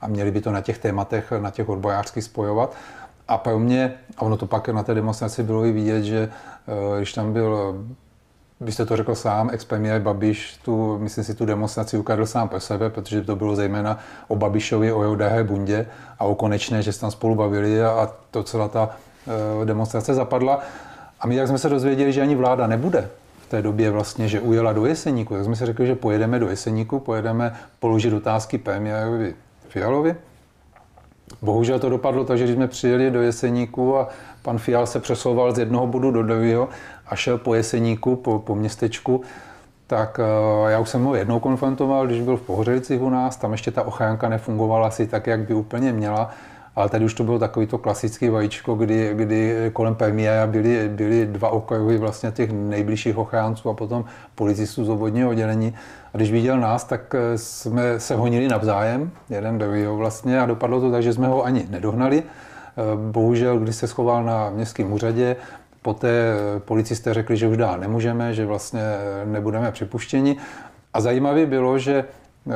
a měli by to na těch tématech, na těch odbojářských spojovat. A pro mě, a ono to pak na té demonstraci bylo i vidět, že eh, když tam byl byste eh, to řekl sám, ex Babiš tu, myslím si, tu demonstraci ukázal sám pro sebe, protože to bylo zejména o Babišovi, o jeho dahé bundě a o konečné, že se tam spolu bavili a to celá ta Eh, demonstrace zapadla. A my, jak jsme se dozvěděli, že ani vláda nebude v té době vlastně, že ujela do Jeseníku, tak jsme si řekli, že pojedeme do Jeseníku, pojedeme položit otázky premiérovi Fialovi. Bohužel to dopadlo tak, že když jsme přijeli do Jeseníku a pan Fial se přesouval z jednoho bodu do druhého a šel po Jeseníku, po, po městečku, tak eh, já už jsem ho jednou konfrontoval, když byl v Pohořelicích u nás, tam ještě ta ochranka nefungovala asi tak, jak by úplně měla. Ale tady už to bylo takový to klasický vajíčko, kdy, kdy kolem Permia byly, byly dva okruhy vlastně těch nejbližších ochránců a potom policistů z obvodního oddělení. A když viděl nás, tak eh, jsme se honili navzájem, jeden druhého vlastně, a dopadlo to tak, že jsme ho ani nedohnali. Eh, bohužel, když se schoval na městském úřadě, poté eh, policisté řekli, že už dál nemůžeme, že vlastně nebudeme připuštěni. A zajímavé bylo, že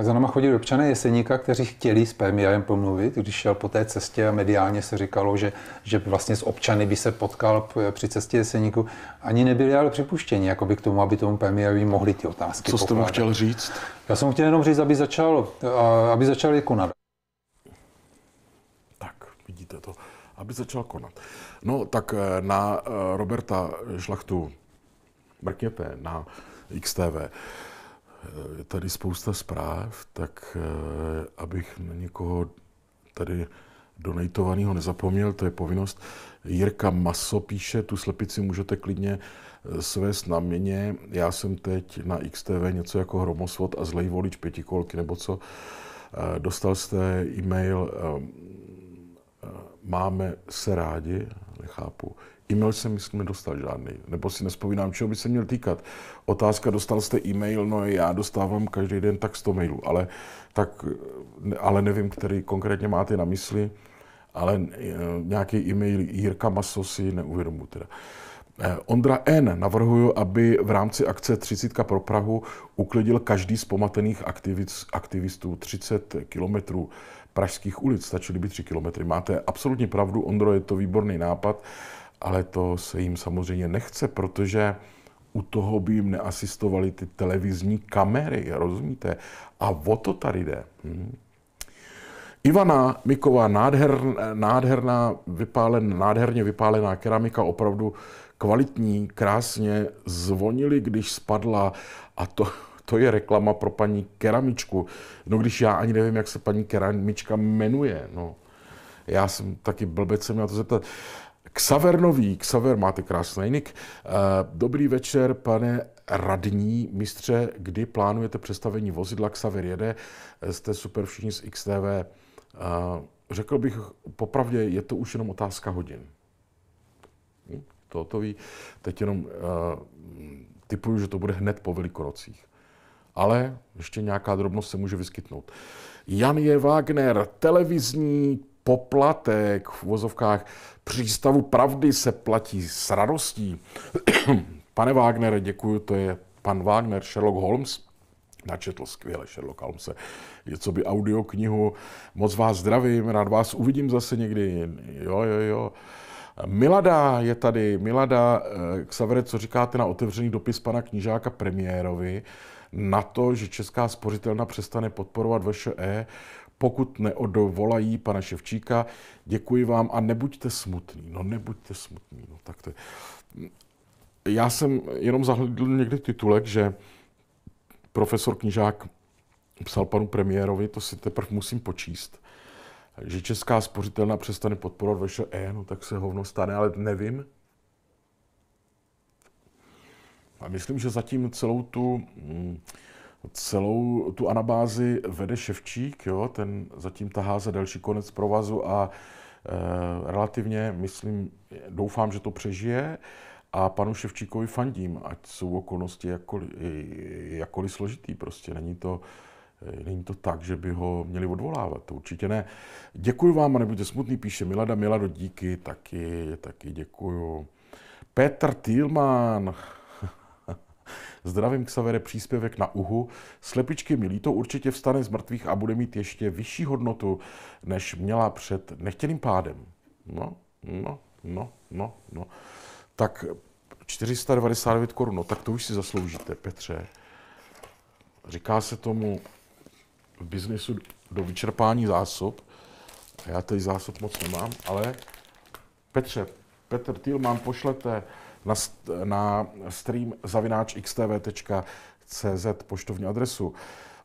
za náma chodili občané Jeseníka, kteří chtěli s PMIAem pomluvit, když šel po té cestě a mediálně se říkalo, že, že vlastně s občany by se potkal při cestě Jeseníku. Ani nebyli ale připuštěni jakoby k tomu, aby tomu PMIAovi mohli ty otázky Co jste mu chtěl říct? Já jsem chtěl jenom říct, aby začal, aby je konat. Tak, vidíte to. Aby začal konat. No, tak eh, na eh, Roberta Šlachtu mrkněte na XTV. Eh, je tady spousta zpráv, tak eh, abych na někoho tady donejtovaného nezapomněl, to je povinnost. Jirka Maso píše, tu slepici můžete klidně eh, svést na měně. Já jsem teď na XTV něco jako hromosvot a zlej volič pětikolky nebo co. Dostal jste e-mail, máme se rádi, nechápu, E-mail jsem, myslím, nedostal žádný, nebo si nespomínám, čeho by se měl týkat. Otázka, dostal jste e-mail, no já dostávám každý den tak 100 mailů, ale, tak, ale nevím, který konkrétně máte na mysli, ale e, nějaký e-mail Jirka Maso si neuvědomu teda. E, Ondra N. navrhuju, aby v rámci akce 30 pro Prahu uklidil každý z pomatených aktivist, aktivistů 30 kilometrů pražských ulic. Stačily by 3 kilometry. Máte absolutně pravdu, Ondro, je to výborný nápad ale to se jim samozřejmě nechce, protože u toho by jim neasistovaly ty televizní kamery, rozumíte? A o to tady jde. Hmm. Ivana Miková, nádher, nádherná, vypálen, nádherně vypálená keramika, opravdu kvalitní, krásně, zvonili, když spadla a to, to je reklama pro paní keramičku. No když já ani nevím, jak se paní keramička jmenuje, no. Já jsem taky blbec, se měl to zeptat. Ksaver Nový, Ksaver, máte krásný nick. Eh, dobrý večer, pane radní mistře, kdy plánujete přestavení vozidla Ksaver jede, jste super všichni z XTV. Eh, řekl bych, popravdě je to už jenom otázka hodin. Hm, to hotový. Teď jenom uh, typuju, že to bude hned po velikonocích. Ale ještě nějaká drobnost se může vyskytnout. Jan je Wagner, televizní poplatek v vozovkách přístavu pravdy se platí s radostí. Pane Wagnere, děkuji, to je pan Wagner, Sherlock Holmes. Načetl skvěle Sherlock Holmes, něco by audioknihu. Moc vás zdravím, rád vás uvidím zase někdy. Jo, jo, jo. Milada je tady. Milada, eh, Xavere, co říkáte na otevřený dopis pana knížáka premiérovi na to, že Česká spořitelna přestane podporovat VŠE pokud neodvolají pana Ševčíka. Děkuji vám a nebuďte smutný. No nebuďte smutný. No, tak to je. Já jsem jenom zahledl někdy titulek, že profesor Knižák psal panu premiérovi, to si teprve musím počíst, že Česká spořitelna přestane podporovat e, no tak se hovno stane, ale nevím. A myslím, že zatím celou tu mm, Celou tu anabázi vede Ševčík, jo, ten zatím tahá za další konec provazu a e, relativně, myslím, doufám, že to přežije a panu Ševčíkovi fandím, ať jsou okolnosti jakkoliv, jakkoliv složitý prostě, není to, eh, Není to tak, že by ho měli odvolávat, to určitě ne. Děkuji vám a nebuďte smutný, píše Milada Milado, díky, taky, taky děkuju. Petr Tilman. Zdravím Xavere příspěvek na uhu. Slepičky mi líto, určitě vstane z mrtvých a bude mít ještě vyšší hodnotu, než měla před nechtěným pádem. No, no, no, no, no. Tak 499 korun, no tak to už si zasloužíte, Petře. Říká se tomu v biznesu do vyčerpání zásob. Já tady zásob moc nemám, ale Petře, Petr Týl mám pošlete na, na stream zavináč xtv.cz poštovní adresu.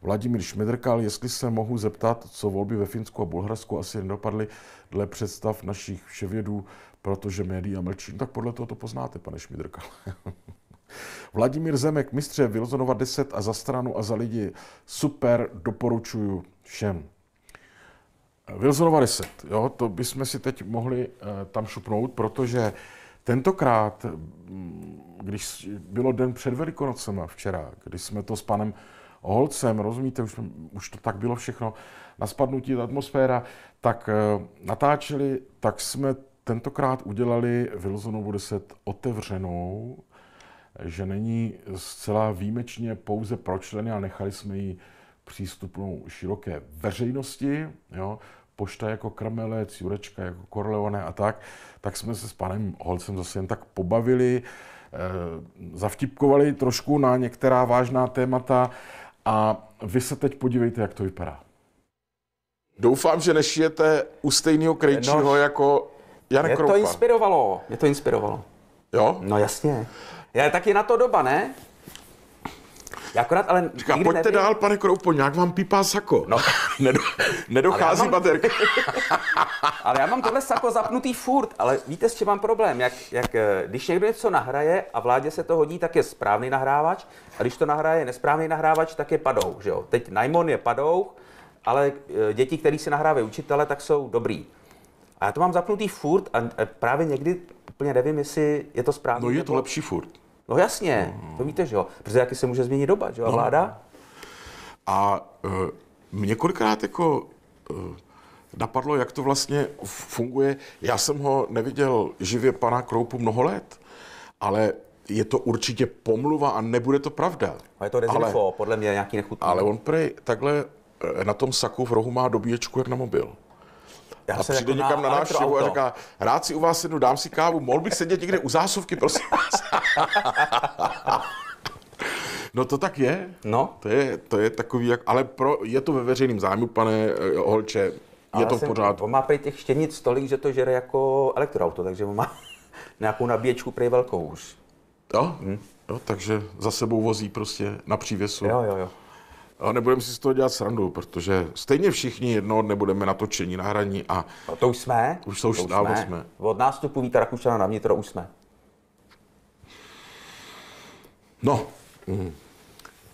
Vladimír Šmidrkal, jestli se mohu zeptat, co volby ve Finsku a Bulharsku asi nedopadly dle představ našich vševědů, protože média mlčí. No, tak podle toho to poznáte, pane Šmidrkal. Vladimír Zemek, mistře Vilzonova 10 a za stranu a za lidi. Super, doporučuju všem. Wilsonova 10, jo, to bychom si teď mohli uh, tam šupnout, protože Tentokrát, mm, když bylo den před Velikonocema včera, kdy jsme to s panem Holcem, rozumíte, už, už to tak bylo všechno, na spadnutí ta atmosféra, tak eh, natáčeli, tak jsme tentokrát udělali Wilsonovu 10 otevřenou, že není zcela výjimečně pouze pro členy, ale nechali jsme ji přístupnou široké veřejnosti. Jo pošta jako Kramelec, Jurečka jako Corleone a tak, tak jsme se s panem Holcem zase jen tak pobavili, eh, zavtipkovali trošku na některá vážná témata a vy se teď podívejte, jak to vypadá. Doufám, že nešijete u stejného krejčího no, jako Kroupa. Mě to inspirovalo. Mě to inspirovalo. Jo? No jasně. Je taky na to doba, ne? Já akorát ale Říká, pojďte nevím. dál, pane Kroupo, nějak vám pípá sako. No. Nedo, nedochází mám... baterka. ale já mám tohle sako zapnutý furt, ale víte, s čím mám problém? Jak, jak, eh, když někdo něco nahraje a vládě se to hodí, tak je správný nahrávač, a když to nahraje nesprávný nahrávač, tak je padou. Že jo? Teď Najmon je padou, ale eh, děti, které si nahrávají učitele, tak jsou dobrý. A já to mám zapnutý furt a právě někdy úplně nevím, jestli je to správně. No je to lepší furt. No jasně, hmm. to víte, že jo. Protože jaký se může změnit doba, že jo, a no. vláda? A uh, eh, kolikrát jako uh, napadlo, jak to vlastně funguje. Já jsem ho neviděl živě pana Kroupu mnoho let, ale je to určitě pomluva a nebude to pravda. A je to dezinfo, ale, podle mě nějaký nechutný. Ale on prej takhle eh, na tom saku v rohu má dobíječku jak na mobil. Já a přijde jako někam na, na návštěvu a říká, rád si u vás sednu, dám si kávu, mohl bych sedět někde u zásuvky, prosím vás. No to tak je. No. To je, to je takový, jak, ale pro, je to ve veřejném zájmu, pane eh, Holče, je ale to v pořád. On má prý těch štěnic tolik, že to žere jako elektroauto, takže on má nějakou nabíječku prej velkou už. Jo? Hm. jo, takže za sebou vozí prostě na přívěsu. Jo, jo, jo. A nebudeme si z toho dělat srandu, protože stejně všichni jedno, dne budeme natočení na hraní a... No to už jsme. Už to už, to jsme. jsme. Od nástupu Víta Rakušana na vnitro už jsme. No, mm.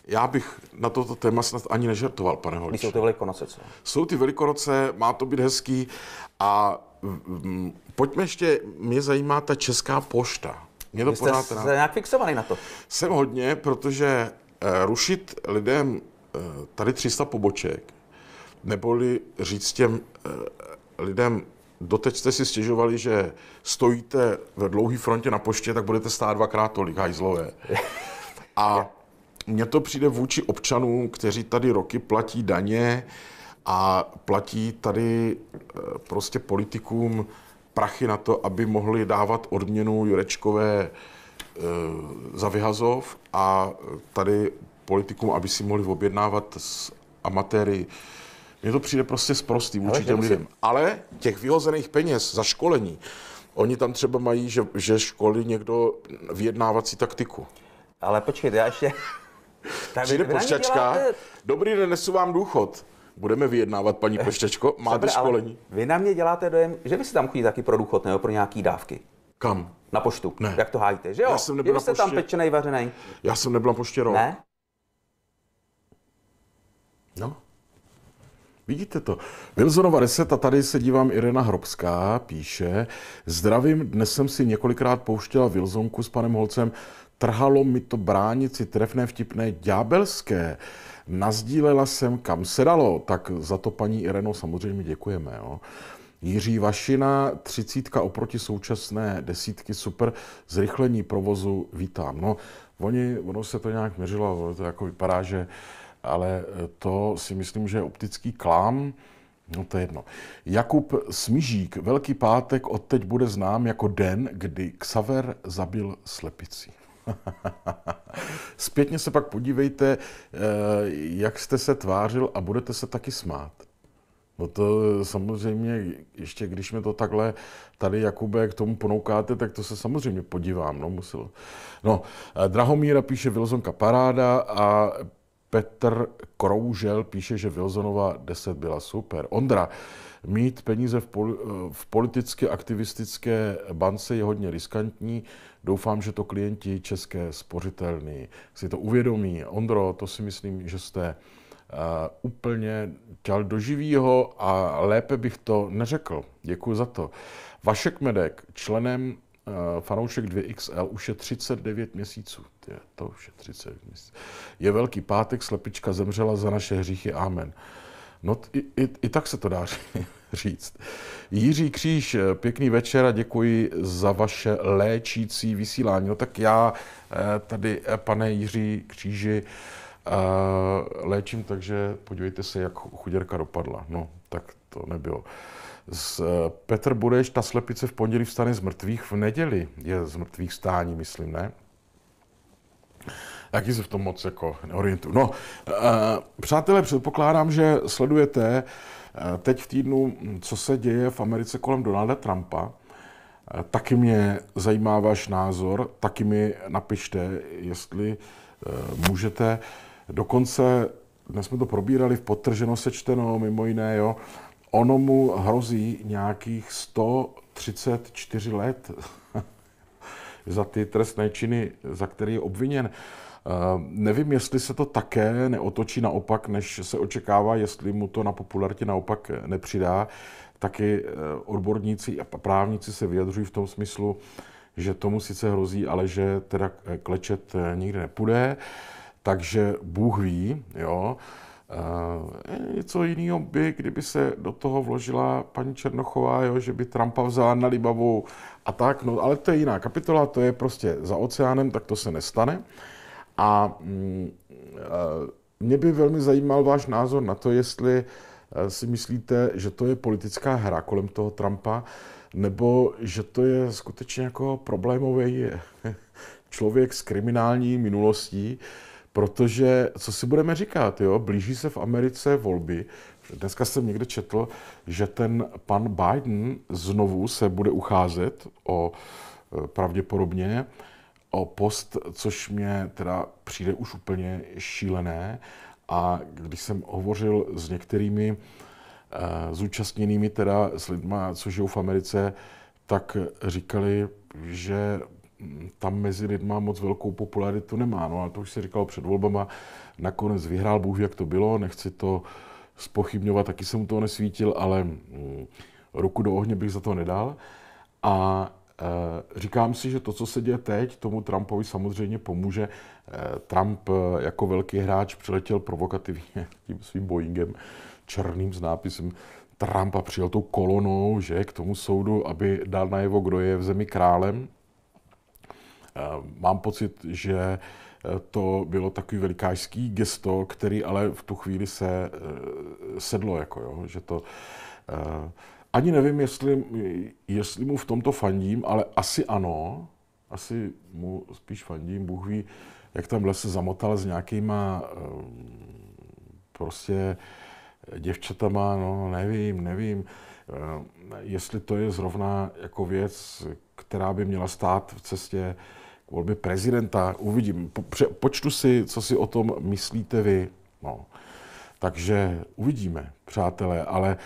já bych na toto téma snad ani nežertoval, pane Holiče. Jsou ty velikonoce, co? Jsou ty velikonoce, má to být hezký a mm, pojďme ještě, mě zajímá ta česká pošta. Mě to Vy jste pořád... Jste nějak fixovaný na to? Jsem hodně, protože eh, rušit lidem Eh, tady 300 poboček, neboli říct těm eh, lidem, doteď jste si stěžovali, že stojíte ve dlouhé frontě na poště, tak budete stát dvakrát tolik, hajzlové. A mně to přijde vůči občanům, kteří tady roky platí daně a platí tady eh, prostě politikům prachy na to, aby mohli dávat odměnu Jurečkové za vyhazov a tady politikům, aby si mohli objednávat s amatéry. Mně to přijde prostě sprostý vůči těm lidem. Si... Ale těch vyhozených peněz za školení, oni tam třeba mají, že, že školy někdo vyjednávací taktiku. Ale počkejte, já ještě... Tady Přijde pošťačka, děláte... dobrý den, nesu vám důchod. Budeme vyjednávat, paní pošťačko, máte Dobre, školení. Vy na mě děláte dojem, že vy si tam chodíte taky pro důchod nebo pro nějaký dávky. Kam? Na poštu. Ne. Jak to hájíte, že jo? Já jsem nebyl na poště. tam pečenej, vařenej. Já jsem nebyl na poště rok. Ne? No. Vidíte to. Wilsonova a tady se dívám, Irena Hrobská píše, zdravím, dnes jsem si několikrát pouštěla Wilsonku s panem Holcem, trhalo mi to bránici trefné, vtipné, ďábelské. Nazdílela jsem, kam se dalo, tak za to paní Ireno samozřejmě děkujeme. Jo. Jiří Vašina, třicítka oproti současné desítky, super, zrychlení provozu, vítám. No, oni, ono se to nějak měřilo, to jako vypadá, že ale eh, to si myslím, že je optický klám. No to je jedno. Jakub Smižík, Velký pátek od teď bude znám jako den, kdy Xaver zabil slepici. Zpětně se pak podívejte, eh, jak jste se tvářil a budete se taky smát. No to samozřejmě, ještě když mi to takhle tady, Jakube, k tomu ponoukáte, tak to se samozřejmě podívám, no musel. No, eh, Drahomíra píše Vilzonka Paráda a Petr Kroužel píše, že Wilsonova 10 byla super. Ondra, mít peníze v, pol, eh, v politicky aktivistické bance je hodně riskantní. Doufám, že to klienti České spořitelny si to uvědomí. Ondro, to si myslím, že jste uh, úplně těl do živýho a lépe bych to neřekl. Děkuji za to. Vašek Medek, členem Eh, fanoušek 2XL už je 39 měsíců. Je, to už je 39 měsíců. Je velký pátek, slepička zemřela za naše hříchy, amen. No i, i, i tak se to dá říct. Jiří Kříž, eh, pěkný večer a děkuji za vaše léčící vysílání. No tak já eh, tady, pane Jiří Kříži, léčím, takže podívejte se, jak chuděrka dopadla. No, tak to nebylo. Z eh, Petr Budeš, ta slepice v pondělí vstane z mrtvých, v neděli je z mrtvých stání, myslím, ne? Jaký se v tom moc jako neorientuju. No, eh, přátelé, předpokládám, že sledujete eh, teď v týdnu, co se děje v Americe kolem Donalda Trumpa. Taky mě zajímá váš názor, taky mi napište, jestli můžete. Dokonce dnes jsme to probírali v podtrženo sečteno, mimo jiné, jo ono mu hrozí nějakých 134 let za ty trestné činy, za který je obviněn. Eh, nevím, jestli se to také neotočí naopak, než se očekává, jestli mu to na popularitě naopak nepřidá. Taky eh, odborníci a právníci se vyjadřují v tom smyslu, že tomu sice hrozí, ale že teda eh, klečet nikdy nepůjde. Takže Bůh ví, jo. Uh, Eh, něco jiného by, kdyby se do toho vložila paní Černochová, jo, že by Trumpa vzala na Libavu a tak, no ale to je jiná kapitola, to je prostě za oceánem, tak to se nestane. A mm, eh, mě by velmi zajímal váš názor na to, jestli eh, si myslíte, že to je politická hra kolem toho Trumpa, nebo že to je skutečně jako problémový člověk s kriminální minulostí, Protože, co si budeme říkat, jo, blíží se v Americe volby. Dneska jsem někde četl, že ten pan Biden znovu se bude ucházet o e, pravděpodobně o post, což mě teda přijde už úplně šílené. A když jsem hovořil s některými e, zúčastněnými teda s lidmi, co žijou v Americe, tak říkali, že tam mezi lidma moc velkou popularitu nemá. No a to už se říkal před volbama, nakonec vyhrál, bůh, jak to bylo, nechci to spochybňovat, taky jsem mu to nesvítil, ale mm, ruku do ohně bych za to nedal. A e, říkám si, že to, co se děje teď, tomu Trumpovi samozřejmě pomůže. E, Trump e, jako velký hráč přiletěl provokativně tím svým Boeingem černým s nápisem Trump a přijel tou kolonou, že, k tomu soudu, aby dal najevo, kdo je v zemi králem. Eh, mám pocit, že eh, to bylo takový velikářský gesto, který ale v tu chvíli se eh, sedlo, jako jo, že to... Ani nevím, jestli, jestli mu v tomto fandím, ale asi ano. Asi mu spíš fandím, Bůh ví, jak tam se zamotal s nějakýma prostě děvčatama, no nevím, nevím. Jestli to je zrovna jako věc, která by měla stát v cestě volby prezidenta. Uvidím. Po, pře, počtu si, co si o tom myslíte vy. No. Takže uvidíme, přátelé, ale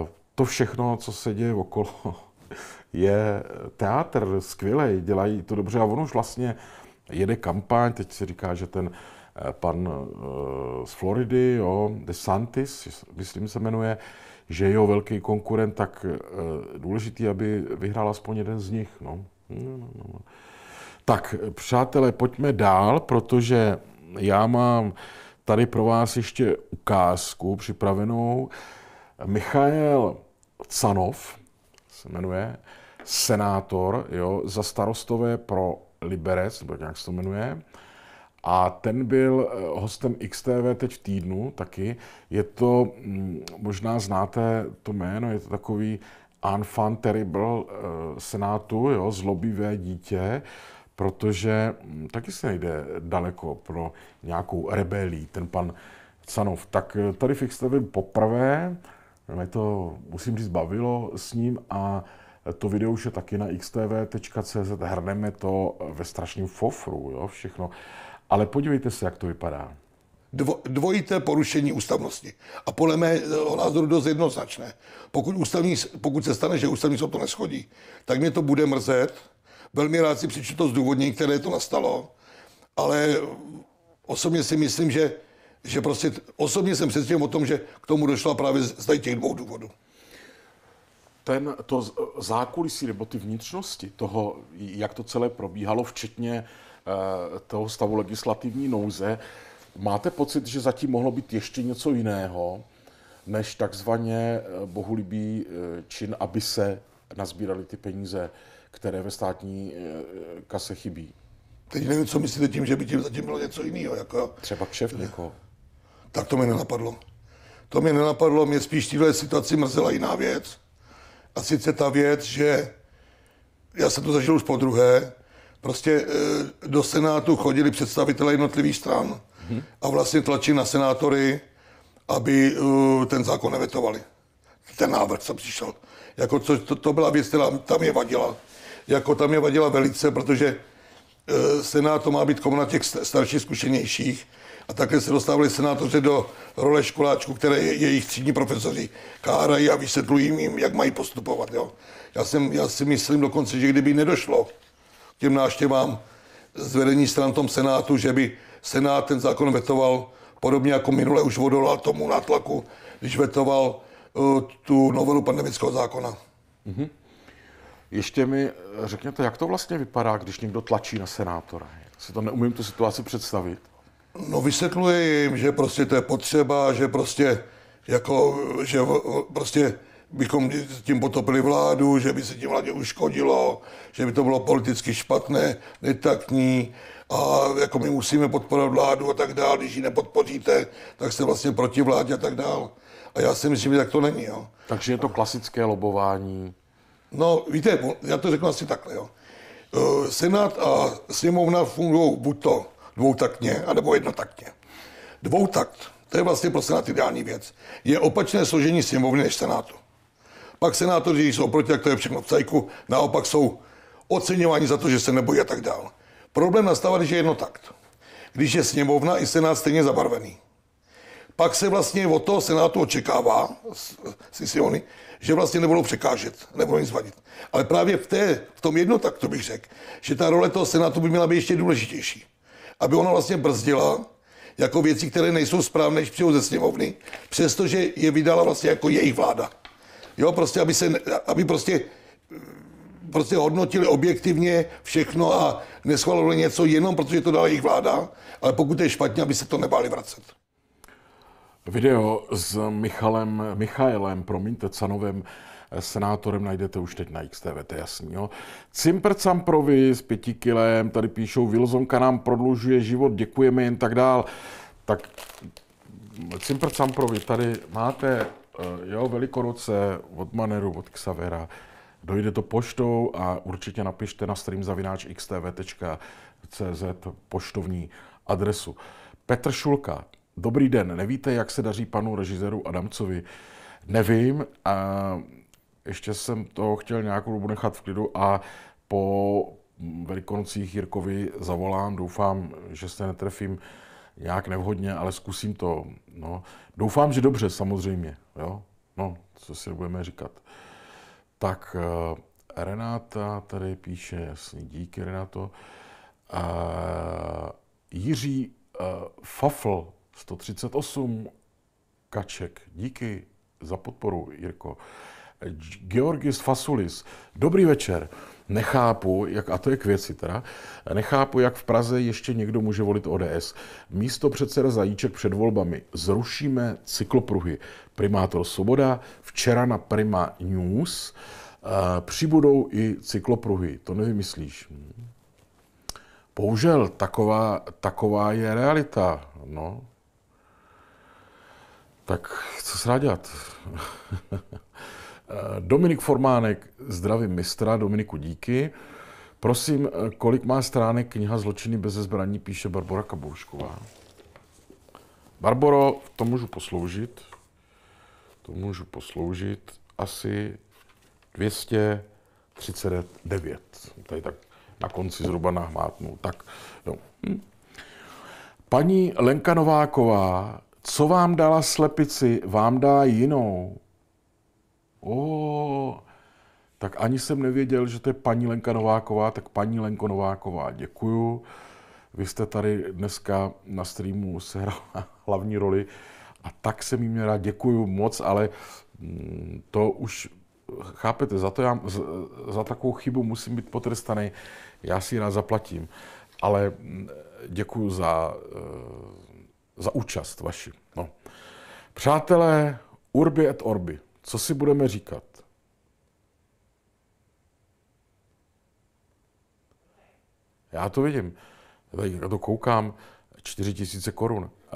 uh, to všechno, co se děje okolo, je teatr skvělý, dělají to dobře a ono už vlastně jede kampaň, teď si říká, že ten eh, pan uh, z Floridy, jo, DeSantis, myslím se jmenuje, že je jeho velký konkurent, tak uh, důležitý, aby vyhrál aspoň jeden z nich. No. No, no, no. no. Tak, přátelé, pojďme dál, protože já mám tady pro vás ještě ukázku připravenou. Michael Canov se jmenuje, senátor jo, za starostové pro Liberec, nebo jak se to jmenuje. A ten byl eh, hostem XTV teď v týdnu taky. Je to, mm, možná znáte to jméno, je to takový unfun, terrible eh, senátu, jo, zlobivé dítě protože hm, taky se nejde daleko pro nějakou rebelí. Ten pan Canov, tak eh, tady Fixtevi poprvé, mě to, musím říct, bavilo s ním a to video už je taky na xtv.cz, hrneme to ve strašném fofru, jo, všechno. Ale podívejte se, jak to vypadá. Dvo, dvojité porušení ústavnosti. A podle mého eh, názoru dost jednoznačné. Pokud, ústavní, pokud se stane, že ústavní soud to neschodí, tak mě to bude mrzet, Velmi rád si přečtu to zdůvodnění, které to nastalo, ale osobně si myslím, že, že prostě osobně jsem přesvědčen o tom, že k tomu došla právě z těch dvou důvodů ten, to zákulisí nebo ty vnitřnosti toho, jak to celé probíhalo, včetně eh, toho stavu legislativní nouze, máte pocit, že zatím mohlo být ještě něco jiného, než takzvaně eh, bohulibý eh, čin, aby se nazbírali ty peníze které ve státní eh, kase chybí. Teď nevím, co myslíte tím, že by tím zatím bylo něco jiného. Jako... Třeba kšeft někoho. Tak to mi nenapadlo. To mi nenapadlo, mě spíš v situaci mrzela jiná věc. A sice ta věc, že já jsem to zažil už po druhé, prostě eh, do Senátu chodili představitelé jednotlivých stran a vlastně tlačili na senátory, aby eh, ten zákon nevetovali. Ten návrh, co přišel. Jako co, to, to byla věc, která tam je vadila jako tam je vadila velice, protože e, Senát to má být komuna těch starších, zkušenějších. A také se dostávali senátoři do role školáčku, které je, jejich třídní profesoři kárají a vysvětlují jim, jak mají postupovat. Jo. Já, jsem, já si myslím dokonce, že kdyby nedošlo k těm náštěvám z vedení stran tom senátu, že by senát ten zákon vetoval, podobně jako minule už odolal tomu nátlaku, když vetoval uh, tu novelu pandemického zákona. Mm-hmm. Ještě mi eh, řekněte, jak to vlastně vypadá, když někdo tlačí na senátora? Já si to neumím tu situaci představit. No vysvětluji jim, že prostě to je potřeba, že prostě jako, že prostě bychom tím potopili vládu, že by se tím vládě uškodilo, že by to bylo politicky špatné, netaktní a jako my musíme podporovat vládu a tak dál, když ji nepodpoříte, tak se vlastně proti vládě a tak dál. A já si myslím, že tak to není. Jo. Takže je to klasické lobování No, víte, já to řeknu asi takhle, jo. Eh, senát a sněmovna fungují buď to dvoutaktně, anebo jednotaktně. Dvoutakt, to je vlastně pro Senát ideální věc, je opačné složení sněmovny než Senátu. Pak senátoři, jsou proti, jak to je všechno v cajku, naopak jsou oceňováni za to, že se nebojí a tak dál. Problém nastává, když je jednotakt. Když je sněmovna i senát stejně zabarvený. Pak se vlastně od toho senátu očekává, si si oni, že vlastně nebudou překážet, nebudou nic vadit. Ale právě v, té, v tom jedno tak to bych řekl, že ta role toho Senátu by měla být ještě důležitější. Aby ona vlastně brzdila jako věci, které nejsou správné, než přijou ze sněmovny, přestože je vydala vlastně jako jejich vláda. Jo, prostě, aby, se, aby prostě prostě hodnotili objektivně všechno a neschvalovali něco jenom, protože to dala jejich vláda, ale pokud je špatně, aby se to nebáli vracet. Video s Michalem, Michaelem, promiňte, Canovem, eh, senátorem najdete už teď na XTV, to je jasný. Jo? Cimpr Camprovi s pěti kilem, tady píšou, Wilsonka nám prodlužuje život, děkujeme jen tak dál. Tak Cimpr Camprovi, tady máte eh, jo, velikonoce od Maneru, od Xavera, dojde to poštou a určitě napište na streamzavináč xtv.cz poštovní adresu. Petr Šulka, Dobrý den, nevíte, jak se daří panu režiséru Adamcovi? Nevím a ještě jsem to chtěl nějakou dobu nechat v klidu a po Velikonocích Jirkovi zavolám, doufám, že se netrefím nějak nevhodně, ale zkusím to. No. Doufám, že dobře, samozřejmě. Jo? No, co si budeme říkat. Tak eh, Renáta tady píše, jasný, díky Renato. Uh, eh, Jiří uh, Fafl 138 Kaček. Díky za podporu, Jirko. Georgis Fasulis. Dobrý večer. Nechápu, jak, a to je k věci teda, nechápu, jak v Praze ještě někdo může volit ODS. Místo předseda Zajíček před volbami. Zrušíme cyklopruhy. Primátor Svoboda včera na Prima News. Eh, přibudou i cyklopruhy. To nevymyslíš. Hm. Bohužel, taková, taková je realita. No. Tak co se dělat? Dominik Formánek, zdravím mistra, Dominiku díky. Prosím, kolik má stránek kniha Zločiny bez zbraní, píše Barbora Kaboušková. Barboro, to můžu posloužit. To můžu posloužit asi 239. Tady tak na konci zhruba nahmátnu. Tak, jo. No. Hm. Paní Lenka Nováková co vám dala slepici, vám dá jinou. O, tak ani jsem nevěděl, že to je paní Lenka Nováková, tak paní Lenko Nováková, děkuju. Vy jste tady dneska na streamu sehrála hlavní roli a tak jsem jí měla, děkuju moc, ale mm, to už chápete, za, to já, za takovou chybu musím být potrestaný, já si ji rád zaplatím. Ale mm, děkuju za eh, za účast vaši. No. Přátelé, urbi et orbi, co si budeme říkat? Já to vidím. Tady na to koukám, 4 tisíce korun. Eh,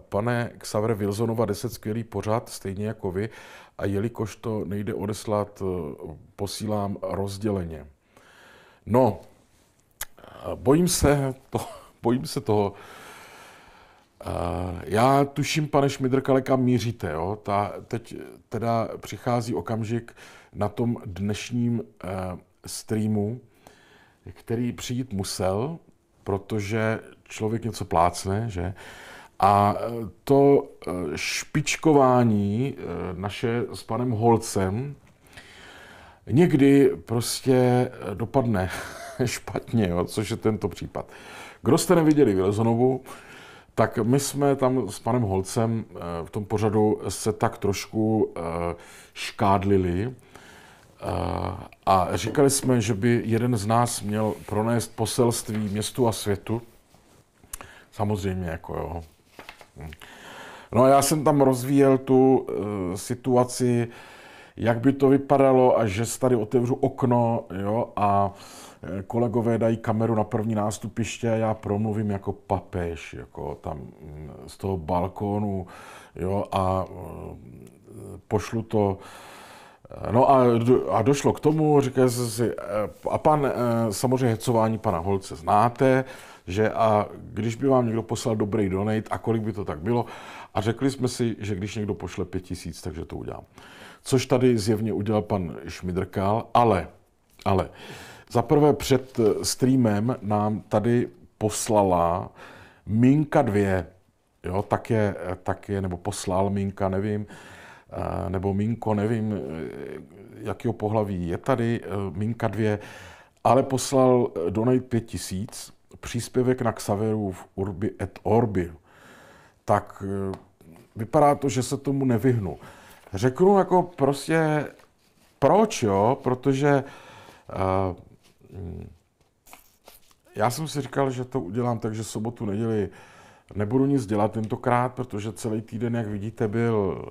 pane Xaver Wilsonova 10 skvělý pořád, stejně jako vy, a jelikož to nejde odeslat, eh, posílám rozděleně. No, eh, bojím se, to, bojím se toho, Eh, já tuším, pane Šmidrkale, kam míříte. Jo? Ta, teď eh, teda přichází okamžik na tom dnešním uh, streamu, který přijít musel, protože člověk něco plácne, že? A to špičkování naše s panem Holcem někdy prostě dopadne špatně, jo? což je tento případ. Kdo jste neviděli Wilsonovu, tak my jsme tam s panem Holcem eh, v tom pořadu se tak trošku eh, škádlili eh, a říkali jsme, že by jeden z nás měl pronést poselství městu a světu. Samozřejmě, jako jo. Hm. No a já jsem tam rozvíjel tu situaci, jak by to vypadalo a že tady otevřu okno jo, a eh, kolegové dají kameru na první nástupiště a já promluvím jako papež, jako tam mm, z toho balkónu jo, a eh, pošlu to eh, No a, a došlo k tomu, říká se si, a pan, samozřejmě hecování pana Holce znáte, že a když by vám někdo poslal dobrý donate, a kolik by to tak bylo, a řekli jsme si, že když někdo pošle pět tisíc, takže to udělám což tady zjevně udělal pan Šmidrkál, ale, ale zaprvé před eh, streamem nám tady poslala Minka 2, jo, tak je, tak je, nebo poslal Minka, nevím, eh, nebo Minko, nevím, eh, jakého pohlaví je tady, Minka 2, ale poslal donate 5000, příspěvek na Xaveru v Urbi et Orbi. Tak vypadá to, že se tomu nevyhnu řeknu jako prostě proč, jo, protože uh, já jsem si říkal, že to udělám tak, že sobotu, neděli nebudu nic dělat tentokrát, protože celý týden, jak vidíte, byl uh,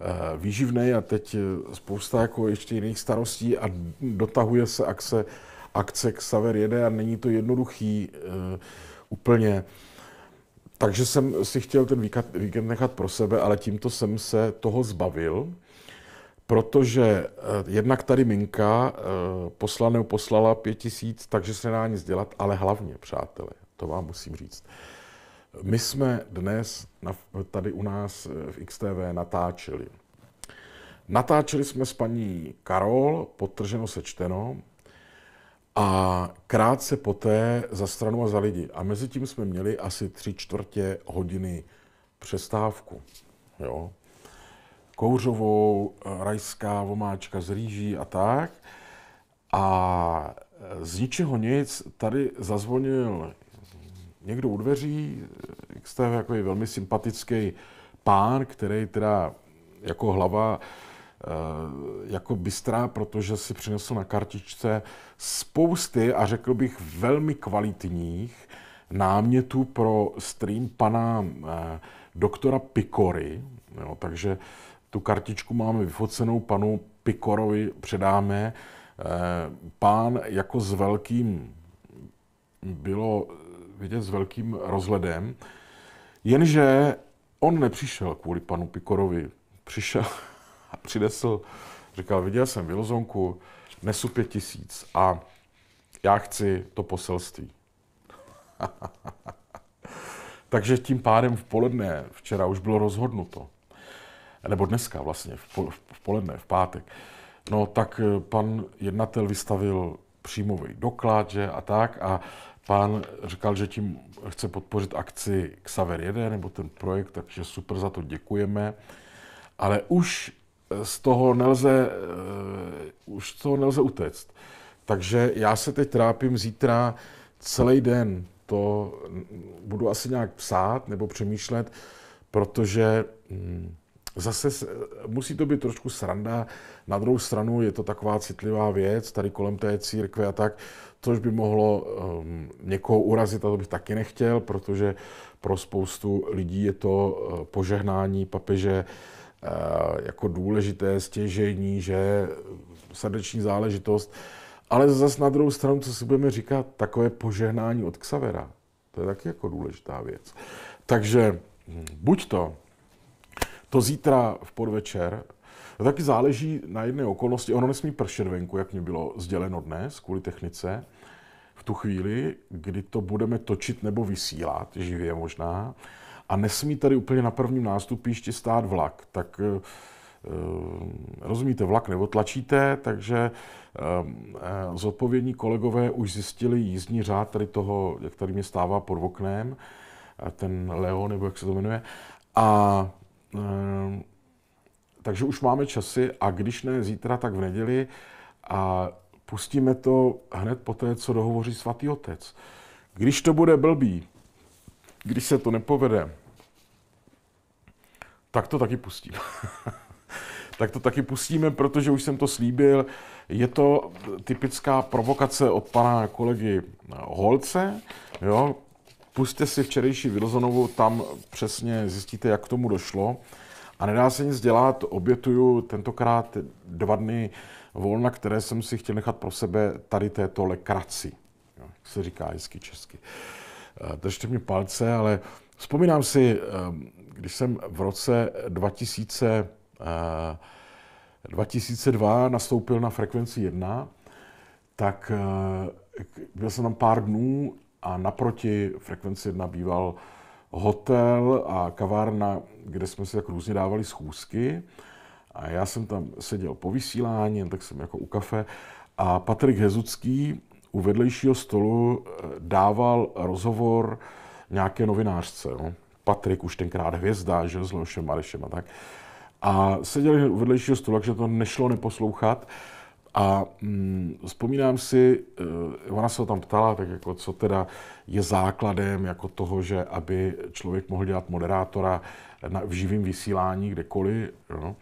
eh, výživný a teď spousta jako ještě jiných starostí a dotahuje se akce, akce saver jede a není to jednoduchý uh, úplně. Takže jsem si chtěl ten víkend nechat pro sebe, ale tímto jsem se toho zbavil, protože eh, jednak tady Minka eh, poslala nebo poslala pět tisíc, takže se nedá nic dělat, ale hlavně, přátelé, to vám musím říct. My jsme dnes tady u nás eh, v XTV natáčeli. Natáčeli jsme s paní Karol, potrženo sečteno, a krátce poté za stranu a za lidi. A mezi tím jsme měli asi tři čtvrtě hodiny přestávku. Jo? Kouřovou, rajská vomáčka z rýží a tak. A z ničeho nic tady zazvonil někdo u dveří, jste jako je velmi sympatický pán, který teda jako hlava Eh, jako bystrá, protože si přinesl na kartičce spousty a řekl bych velmi kvalitních námětů pro stream pana eh, doktora Pikory. Jo, takže tu kartičku máme vyfocenou, panu Pikorovi předáme. Eh, pán jako s velkým, bylo vidět s velkým rozhledem, jenže on nepřišel kvůli panu Pikorovi, přišel a přinesl, říkal, viděl jsem Vilozonku, nesu pět tisíc a já chci to poselství. Takže tím pádem v poledne, včera už bylo rozhodnuto, nebo dneska vlastně, v poledne, v pátek, no tak eh, pan jednatel vystavil příjmový doklad, že a tak a pán říkal, že tím chce podpořit akci Xaver 1 nebo ten projekt, takže super za to děkujeme. Ale už z toho nelze, uh, už z toho nelze utéct. Takže já se teď trápím zítra celý den. To budu asi nějak psát nebo přemýšlet, protože hm, zase musí to být trošku sranda. Na druhou stranu je to taková citlivá věc, tady kolem té církve a tak, což by mohlo um, někoho urazit a to bych taky nechtěl, protože pro spoustu lidí je to eh, požehnání papeže Eh, jako důležité, stěžení, že srdeční záležitost. Ale zase na druhou stranu, co si budeme říkat, takové požehnání od Xavera. To je taky jako důležitá věc. Takže hm, buď to, to zítra v podvečer, to taky záleží na jedné okolnosti. Ono nesmí pršet venku, jak mě bylo sděleno dnes, kvůli technice. V tu chvíli, kdy to budeme točit nebo vysílat, živě možná, a nesmí tady úplně na prvním nástupišti stát vlak. Tak eh, eh, rozumíte, vlak neotlačíte, takže eh, zodpovědní kolegové už zjistili jízdní řád tady toho, který mě stává pod oknem, ten Leo, nebo jak se to jmenuje. A takže už máme časy a když ne zítra, tak v neděli a pustíme to hned po té, co dohovoří svatý otec. Když to bude blbý, když se to nepovede, tak to taky pustím. tak to taky pustíme, protože už jsem to slíbil. Je to typická provokace od pana kolegy Holce. Jo? Puste si včerejší Vilzonovu, tam přesně zjistíte, jak k tomu došlo. A nedá se nic dělat, obětuju tentokrát dva dny volna, které jsem si chtěl nechat pro sebe tady této lekraci. Jo? Jak se říká hezky česky. Eh, držte mě palce, ale vzpomínám si, eh, když jsem v roce 2000, 2002 eh, nastoupil na frekvenci 1, tak byl jsem tam pár dnů a naproti frekvenci 1 býval hotel a kavárna, kde jsme si tak různě dávali schůzky. A já jsem tam seděl po vysílání, jen tak jsem jako u kafe. A Patrik Hezucký, u vedlejšího stolu eh, dával rozhovor nějaké novinářce. No. Patrik už tenkrát hvězda, že s Leošem Marešem a tak. A seděli u vedlejšího stolu, takže to nešlo neposlouchat. A mm, vzpomínám si, eh, ona se ho tam ptala, tak jako co teda je základem jako toho, že aby člověk mohl dělat moderátora na, v živém vysílání kdekoliv, no,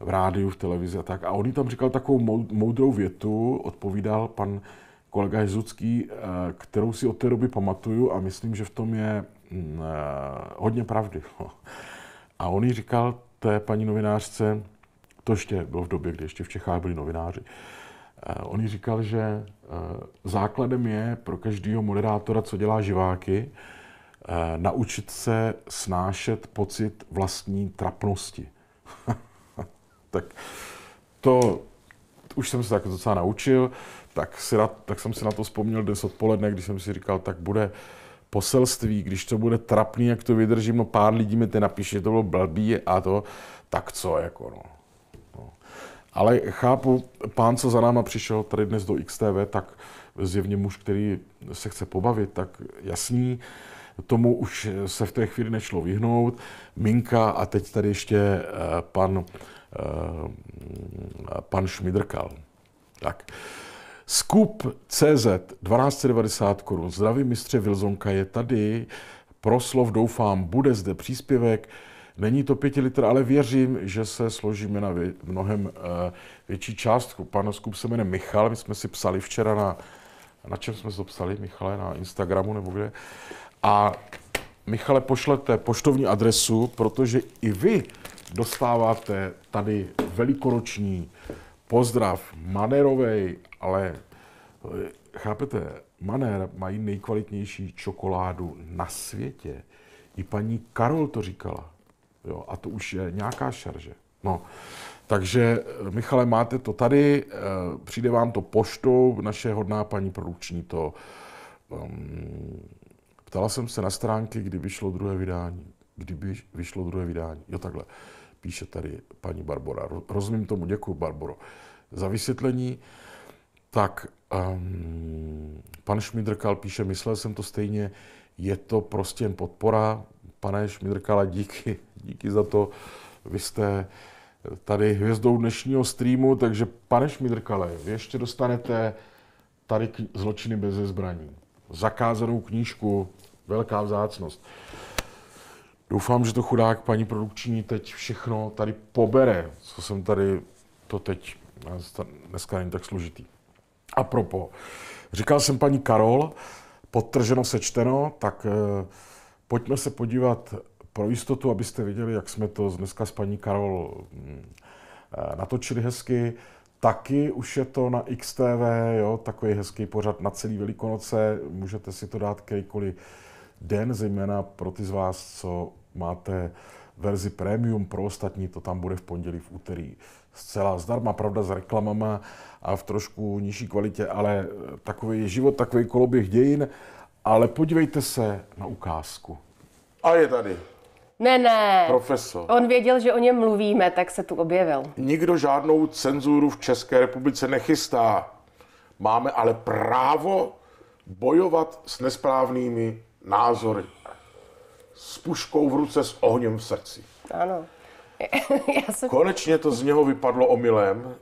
v rádiu, v televizi a tak. A on jí tam říkal takovou moudrou větu, odpovídal pan kolega Jezucký, eh, kterou si od té doby pamatuju a myslím, že v tom je mm, eh, hodně pravdy. A on jí říkal té paní novinářce, to ještě bylo v době, kdy ještě v Čechách byli novináři, eh, on jí říkal, že základem je pro každého moderátora, co dělá živáky, naučit se snášet pocit vlastní trapnosti. tak to už jsem se tak docela naučil tak, si na, tak jsem si na to vzpomněl dnes odpoledne, když jsem si říkal, tak bude poselství, když to bude trapný, jak to vydržím, no pár lidí mi ty napíše, to bylo blbý a to, tak co, jako no. no. Ale chápu, pán, co za náma přišel tady dnes do XTV, tak zjevně muž, který se chce pobavit, tak jasný, tomu už se v té chvíli nešlo vyhnout. Minka a teď tady ještě eh, pan, eh, pan Šmidrkal. Tak. Skup CZ 1290 korun. Zdraví mistře Vilzonka je tady. Proslov doufám, bude zde příspěvek. Není to pěti litr, ale věřím, že se složíme na vě- mnohem uh, větší částku. Pan Skup se jmenuje Michal, my jsme si psali včera na... Na čem jsme to psali, Michale? Na Instagramu nebo kde? A Michale, pošlete poštovní adresu, protože i vy dostáváte tady velikonoční pozdrav, manerovej, ale eh, chápete, maner mají nejkvalitnější čokoládu na světě. I paní Karol to říkala. Jo, a to už je nějaká šarže. No, takže eh, Michale, máte to tady, eh, přijde vám to poštou, naše hodná paní produkční to... Ehm, ptala jsem se na stránky, kdy vyšlo druhé vydání. Kdyby vyšlo druhé vydání. Jo, takhle píše tady paní Barbora. Rozumím tomu, děkuji, Barboro, za vysvětlení. Tak, um, pan Šmidrkal píše, myslel jsem to stejně, je to prostě jen podpora. Pane Šmidrkala, díky, díky za to. Vy jste tady hvězdou dnešního streamu, takže pane Šmidrkale, vy ještě dostanete tady zločiny bez zbraní. Zakázanou knížku, velká vzácnost. Doufám, že to chudák paní produkční teď všechno tady pobere, co jsem tady to teď dneska není tak složitý. A propo, říkal jsem paní Karol, podtrženo sečteno, tak eh, pojďme se podívat pro jistotu, abyste viděli, jak jsme to dneska s paní Karol hm, eh, natočili hezky. Taky už je to na XTV, jo, takový hezký pořad na celý Velikonoce. Můžete si to dát kterýkoliv den, zejména pro ty z vás, co máte verzi premium pro ostatní, to tam bude v pondělí, v úterý. Zcela zdarma, pravda, s reklamama a v trošku nižší kvalitě, ale takový je život, takový koloběh dějin. Ale podívejte se na ukázku. A je tady. Ne, ne. Profesor. On věděl, že o něm mluvíme, tak se tu objevil. Nikdo žádnou cenzuru v České republice nechystá. Máme ale právo bojovat s nesprávnými názory s puškou v ruce s ohněm v srdci. Ano. Já se... Konečně to z něho vypadlo omylem.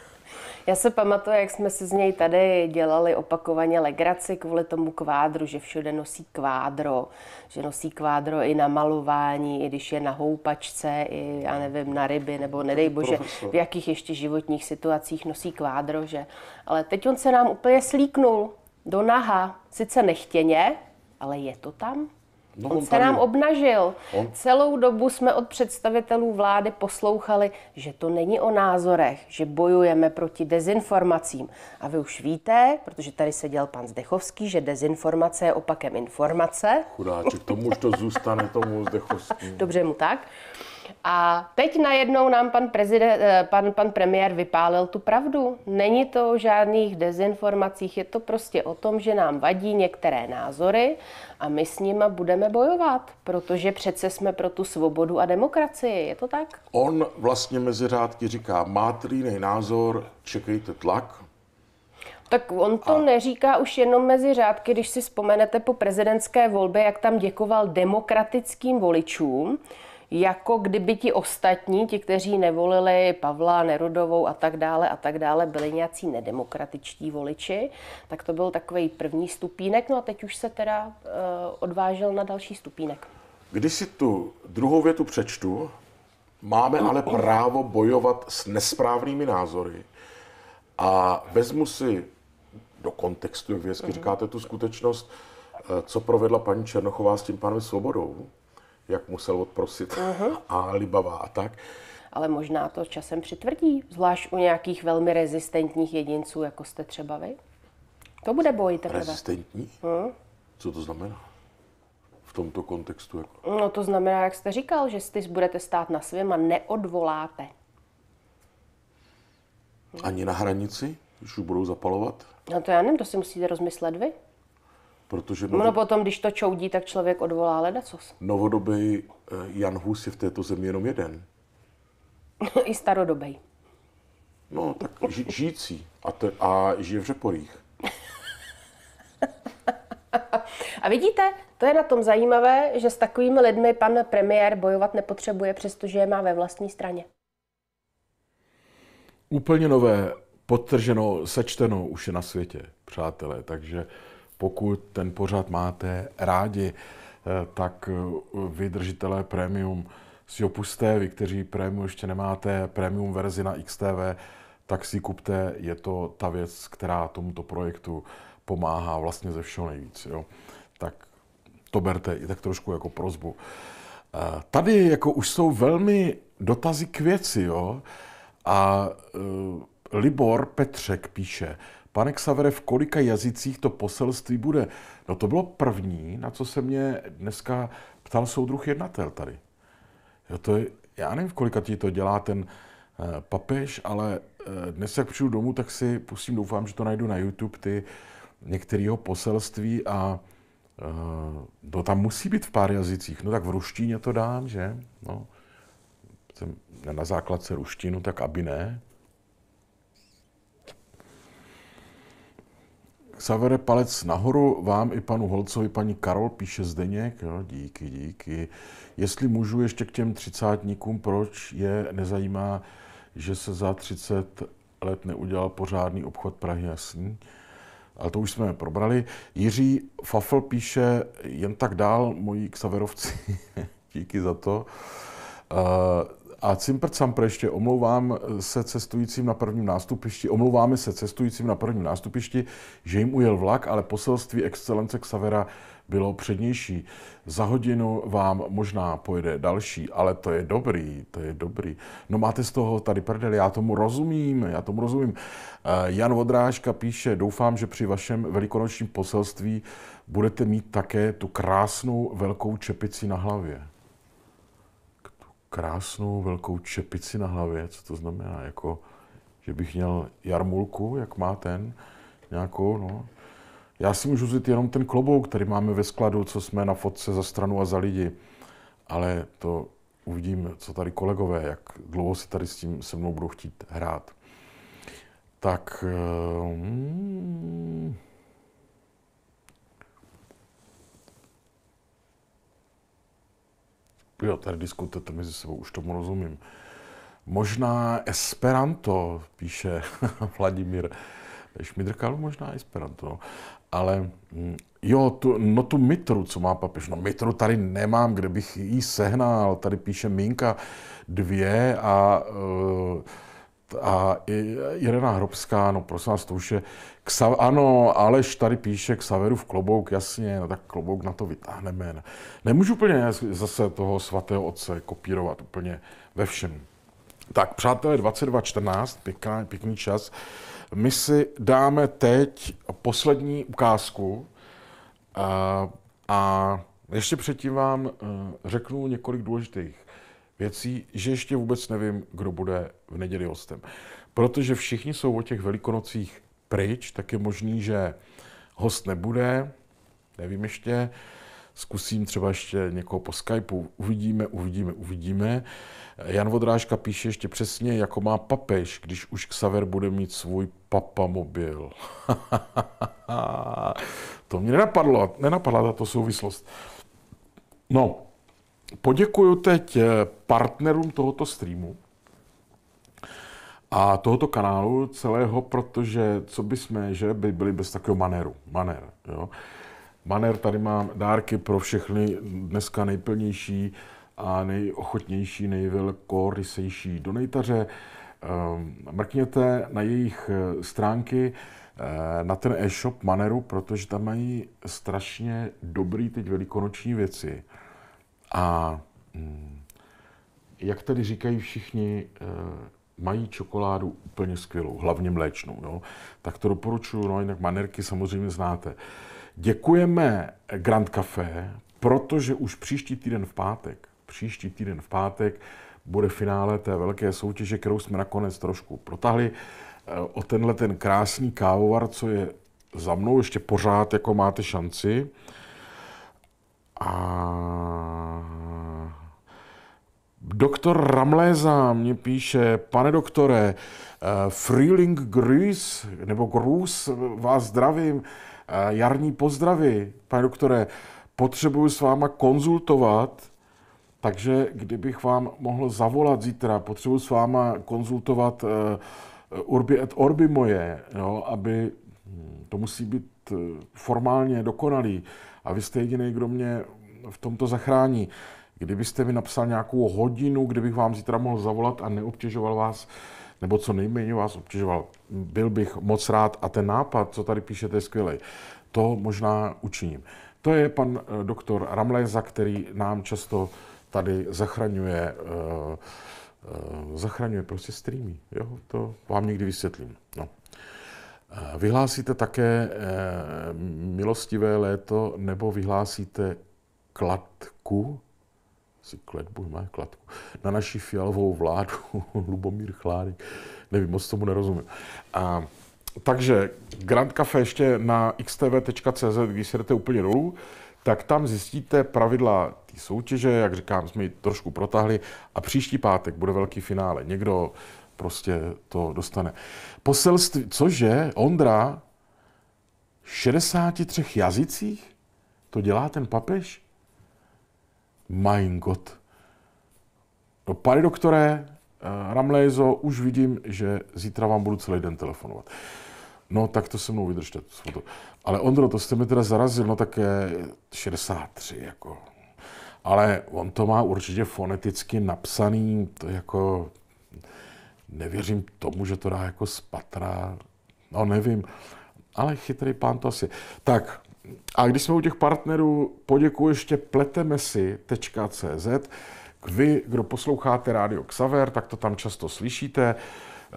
Já se pamatuju, jak jsme si z něj tady dělali opakovaně legraci kvůli tomu kvádru, že všude nosí kvádro, že nosí kvádro i na malování, i když je na houpačce, i já nevím, na ryby, nebo nedej bože, v jakých ještě životních situacích nosí kvádro, že. Ale teď on se nám úplně slíknul do naha, sice nechtěně, ale je to tam. No, on, on se nám je. obnažil. On? Celou dobu jsme od představitelů vlády poslouchali, že to není o názorech, že bojujeme proti dezinformacím. A vy už víte, protože tady seděl pan Zdechovský, že dezinformace je opakem informace. Chudáček, tomu už to zůstane, tomu Zdechovský. Dobře mu tak. A teď najednou nám pan, prezident, eh, pan, pan premiér vypálil tu pravdu. Není to o žádných dezinformacích, je to prostě o tom, že nám vadí některé názory a my s nima budeme bojovat, protože přece jsme pro tu svobodu a demokracii, je to tak? On vlastně mezi řádky říká, máte názor, čekejte tlak, tak on to a... neříká už jenom mezi řádky, když si vzpomenete po prezidentské volbě, jak tam děkoval demokratickým voličům jako kdyby ti ostatní, ti, kteří nevolili Pavla, Nerudovou a tak dále a tak dále, byli nějací nedemokratičtí voliči, tak to byl takový první stupínek, no a teď už se teda uh, odvážel na další stupínek. Když si tu druhou větu přečtu, máme ale právo bojovat s nesprávnými názory a vezmu si do kontextu, jak vy hezky mhm. říkáte tu skutečnost, eh, co provedla paní Černochová s tím panem Svobodou, jak musel odprosit uh-huh. a libavá a tak. Ale možná to časem přitvrdí, zvlášť u nějakých velmi rezistentních jedinců, jako jste třeba vy. To bude boj teprve. Rezistentní? Hmm? Co to znamená? V tomto kontextu? Jako? No to znamená, jak jste říkal, že ty budete stát na svém a neodvoláte. Ani na hranici, když už budou zapalovat? No to já nevím, to si musíte rozmyslet vy. Protože novo... No potom, když to čoudí, tak člověk odvolá ledacos. Novodobý eh, Jan Hus je v této zemi jenom jeden. I starodobej. No, tak ži- žijící a, te- a žije v Řeporích. a vidíte, to je na tom zajímavé, že s takovými lidmi pan premiér bojovat nepotřebuje, přestože je má ve vlastní straně. Úplně nové, podtrženo, sečteno už je na světě, přátelé, takže pokud ten pořad máte rádi, eh, tak eh, vy držitelé premium si ho puste, vy, kteří premium ještě nemáte, premium verzi na XTV, tak si kupte, je to ta věc, která tomuto projektu pomáhá vlastně ze všeho nejvíc. Jo. Tak to berte i tak trošku jako prozbu. Eh, tady jako už jsou velmi dotazy k věci, jo. A Libor Petřek píše, Pane Xavere, v kolika jazycích to poselství bude? No to bylo první, na co se mě dneska ptal soudruh jednatel tady. Jo, to je, já nevím, v kolika ti to dělá ten uh, papež, ale uh, dnes, jak přijdu domů, tak si pustím, doufám, že to najdu na YouTube, ty některého poselství a uh, eh, to no, tam musí být v pár jazycích. No tak v ruštině to dám, že? No, jsem na základce ruštinu, tak aby ne. Xavere, palec nahoru vám i panu Holcovi, paní Karol, píše Zdeněk. Jo, díky, díky. Jestli můžu ještě k těm třicátníkům, proč je nezajímá, že se za 30 let neudělal pořádný obchod Prahy, jasný? ale to už jsme probrali. Jiří Fafl píše, jen tak dál, moji Xaverovci, díky za to. Eh, a cimpr ještě omlouvám se cestujícím na prvním nástupišti, omlouváme se cestujícím na prvním nástupišti, že jim ujel vlak, ale poselství excelence Xavera bylo přednější. Za hodinu vám možná pojede další, ale to je dobrý, to je dobrý. No máte z toho tady prdel, já tomu rozumím, já tomu rozumím. Eh, Jan Vodrážka píše, doufám, že při vašem velikonočním poselství budete mít také tu krásnou velkou čepici na hlavě krásnou velkou čepici na hlavě. Co to znamená? Jako, že bych měl jarmulku, jak má ten, nějakou, no. Já si můžu vzít jenom ten klobouk, který máme ve skladu, co jsme na fotce za stranu a za lidi. Ale to uvidím, co tady kolegové, jak dlouho si tady s tím se mnou budou chtít hrát. Tak... Eh, hmm, jo, tady diskutujete mezi sebou, už tomu rozumím. Možná Esperanto, píše Vladimír Šmidrkal, možná Esperanto, no. ale mm, jo, tu, no tu mitru, co má papež, no mitru tady nemám, kde bych ji sehnal, tady píše Minka dvě a uh, a Irena Hrobská, no prosím vás, to už je, ksav, ano, Aleš tady píše k v klobouk, jasně, no tak klobouk na to vytáhneme. Nemůžu úplně zase toho svatého otce kopírovat úplně ve všem. Tak, přátelé, 22.14, pěkný, pěkný čas. My si dáme teď poslední ukázku a, eh, a ještě předtím vám eh, řeknu několik důležitých věcí, že ještě vůbec nevím, kdo bude v neděli hostem. Protože všichni jsou o těch velikonocích pryč, tak je možný, že host nebude, nevím ještě, zkusím třeba ještě někoho po Skypeu, uvidíme, uvidíme, uvidíme. Jan Vodrážka píše ještě přesně, jako má papež, když už Xaver bude mít svůj papa mobil. to mě nenapadlo, nenapadla tato souvislost. No, Poděkuju teď eh, partnerům tohoto streamu a tohoto kanálu celého, protože co by jsme, že by byli bez takového manéru. Manér, jo. Manér, tady mám dárky pro všechny dneska nejplnější a nejochotnější, nejvelkorysejší donejtaře. Eh, mrkněte na jejich eh, stránky, na ten e-shop Maneru, protože tam mají strašně dobrý teď velikonoční věci. A mm, jak tady říkají všichni, eh, mají čokoládu úplně skvělou, hlavně mléčnou. Jo? Tak to doporučuju, no jinak manerky samozřejmě znáte. Děkujeme eh, Grand Café, protože už příští týden v pátek, příští týden v pátek bude finále té velké soutěže, kterou jsme nakonec trošku protahli eh, o tenhle ten krásný kávovar, co je za mnou ještě pořád, jako máte šanci. A doktor Ramléza mě píše, pane doktore, eh, Freeling Grus nebo Grus vás zdravím, eh, jarní pozdravy, pane doktore, potřebuju s váma konzultovat, takže kdybych vám mohl zavolat zítra, potřebuji s váma konzultovat uh, Urbi et Orbi moje, no, aby hm, to musí být Eh, formálně dokonalý a vy jste jediný, kdo mě v tomto zachrání. Kdybyste mi napsal nějakou hodinu, kdybych vám zítra mohl zavolat a neobtěžoval vás, nebo co nejméně vás obtěžoval, byl bych moc rád a ten nápad, co tady píšete, je skvělý. To možná učiním. To je pan eh, doktor Ramléza, který nám často tady zachraňuje, uh, uh, zachraňuje prostě streamy. Jo, to vám někdy vysvětlím. No. Vyhlásíte také eh, milostivé léto nebo vyhlásíte kladku, si kletbu, má kladku, na naši fialovou vládu, Lubomír Chládek. nevím, moc tomu nerozumím. A, takže Grand Café ještě na xtv.cz, když se jdete úplně dolů, tak tam zjistíte pravidla té soutěže, jak říkám, jsme ji trošku protáhli a příští pátek bude velký finále. Někdo prostě to dostane. Poselství, cože Ondra, 63 jazycích? To dělá ten papež? Mein Gott. No, pane doktore, eh, Ramlézo, už vidím, že zítra vám budu celý den telefonovat. No, tak to se mnou vydržte. Ale Ondro, to jste mi teda zarazil, no tak 63, eh, jako. Ale on to má určitě foneticky napsaný, to jako nevěřím tomu, že to dá jako z patra, no nevím, ale chytrý pán to asi. Tak, a když jsme u těch partnerů, poděkuji ještě pletemesi.cz. Vy, kdo posloucháte Rádio Xaver, tak to tam často slyšíte.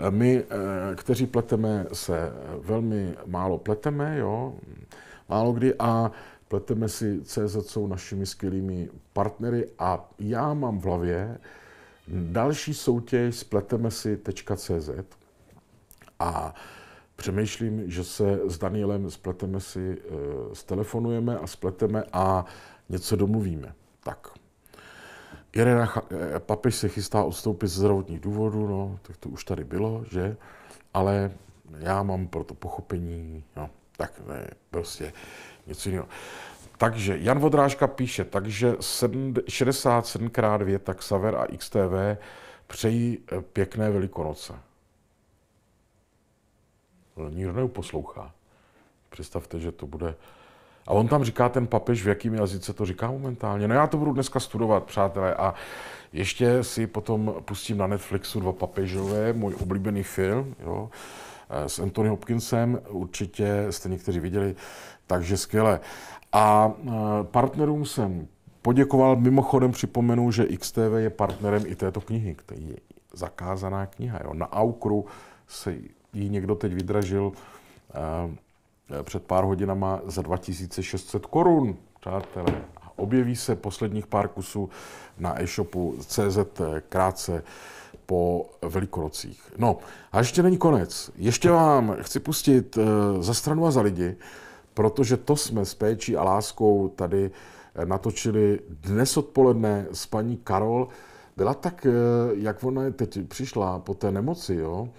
My, eh, kteří pleteme, se velmi málo pleteme, jo, málo kdy a pleteme si CZ jsou našimi skvělými partnery a já mám v hlavě, Další soutěž spleteme si.cz a přemýšlím, že se s Danielem spleteme si, e, eh, telefonujeme a spleteme a něco domluvíme. Tak. Irena e, Papež se chystá odstoupit ze zdravotních důvodů, no, tak to už tady bylo, že? Ale já mám pro to pochopení, no, tak ne, prostě něco jiného. Takže Jan Vodrážka píše, takže 67x2 tak Saver a XTV přejí eh, pěkné velikonoce. Nikdo neuposlouchá. Představte, že to bude... A on tam říká ten papež, v jakým jazyce to říká momentálně. No já to budu dneska studovat, přátelé. A ještě si potom pustím na Netflixu dva papežové, můj oblíbený film. Jo. Eh, s Anthony Hopkinsem, určitě jste někteří viděli, takže skvěle. A eh, partnerům jsem poděkoval, mimochodem připomenu, že XTV je partnerem i této knihy, který je zakázaná kniha. Jo. Na Aukru se ji někdo teď vydražil eh, před pár hodinama za 2600 korun, přátelé. Objeví se posledních pár kusů na e-shopu CZ krátce po Velikonocích. No a ještě není konec. Ještě vám chci pustit eh, za stranu a za lidi, protože to jsme s péčí a láskou tady eh, natočili dnes odpoledne s paní Karol. Byla tak, eh, jak ona teď přišla po té nemoci, jo,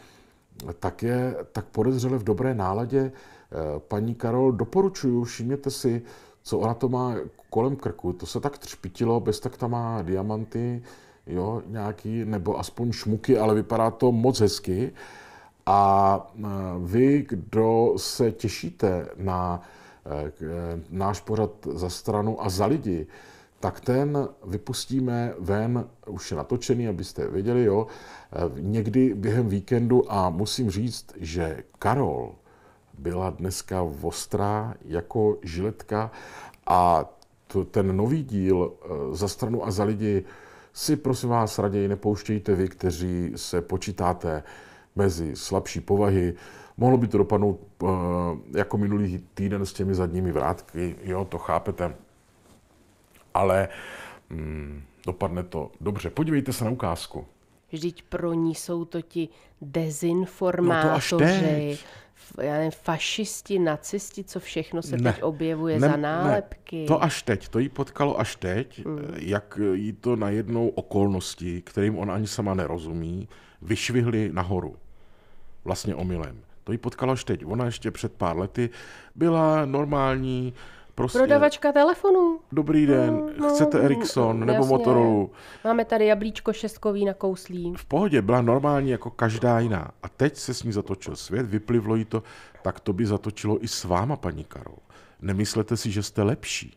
tak je tak podezřele v dobré náladě. Paní Karol, doporučuju, všimněte si, co ona to má kolem krku. To se tak třpitilo, bez tak tam má diamanty jo, nějaký, nebo aspoň šmuky, ale vypadá to moc hezky. A e, vy, kdo se těšíte na e, náš pořad za stranu a za lidi, tak ten vypustíme ven, už je natočený, abyste věděli, jo, e, někdy během víkendu a musím říct, že Karol byla dneska ostrá jako žiletka a to, ten nový díl za stranu a za lidi si prosím vás raději nepouštějte vy, kteří se počítáte mezi slabší povahy. Mohlo by to dopadnout eh, jako minulý týden s těmi zadními vrátky, jo, to chápete. Ale mm, dopadne to dobře. Podívejte se na ukázku. Vždyť pro ní jsou to ti dezinformátoři. No to až teď já nevím, fašisti, nacisti, co všechno se ne, teď objevuje ne, za nálepky. Ne, to až teď, to jí potkalo až teď, mm. Eh, jak jí to najednou okolnosti, kterým on ani sama nerozumí, vyšvihly nahoru. Vlastně omylem. To jí potkalo až teď. Ona ještě před pár lety byla normální, Prostě. Prodavačka telefonů. Dobrý den, no, no chcete no, Ericsson no, nebo jasně. Motorola? Máme tady jablíčko šestkový na kouslí. V pohodě, byla normální jako každá jiná. A teď se s ní zatočil svět, vyplivlo jí to, tak to by zatočilo i s váma, paní Karol. Nemyslete si, že jste lepší.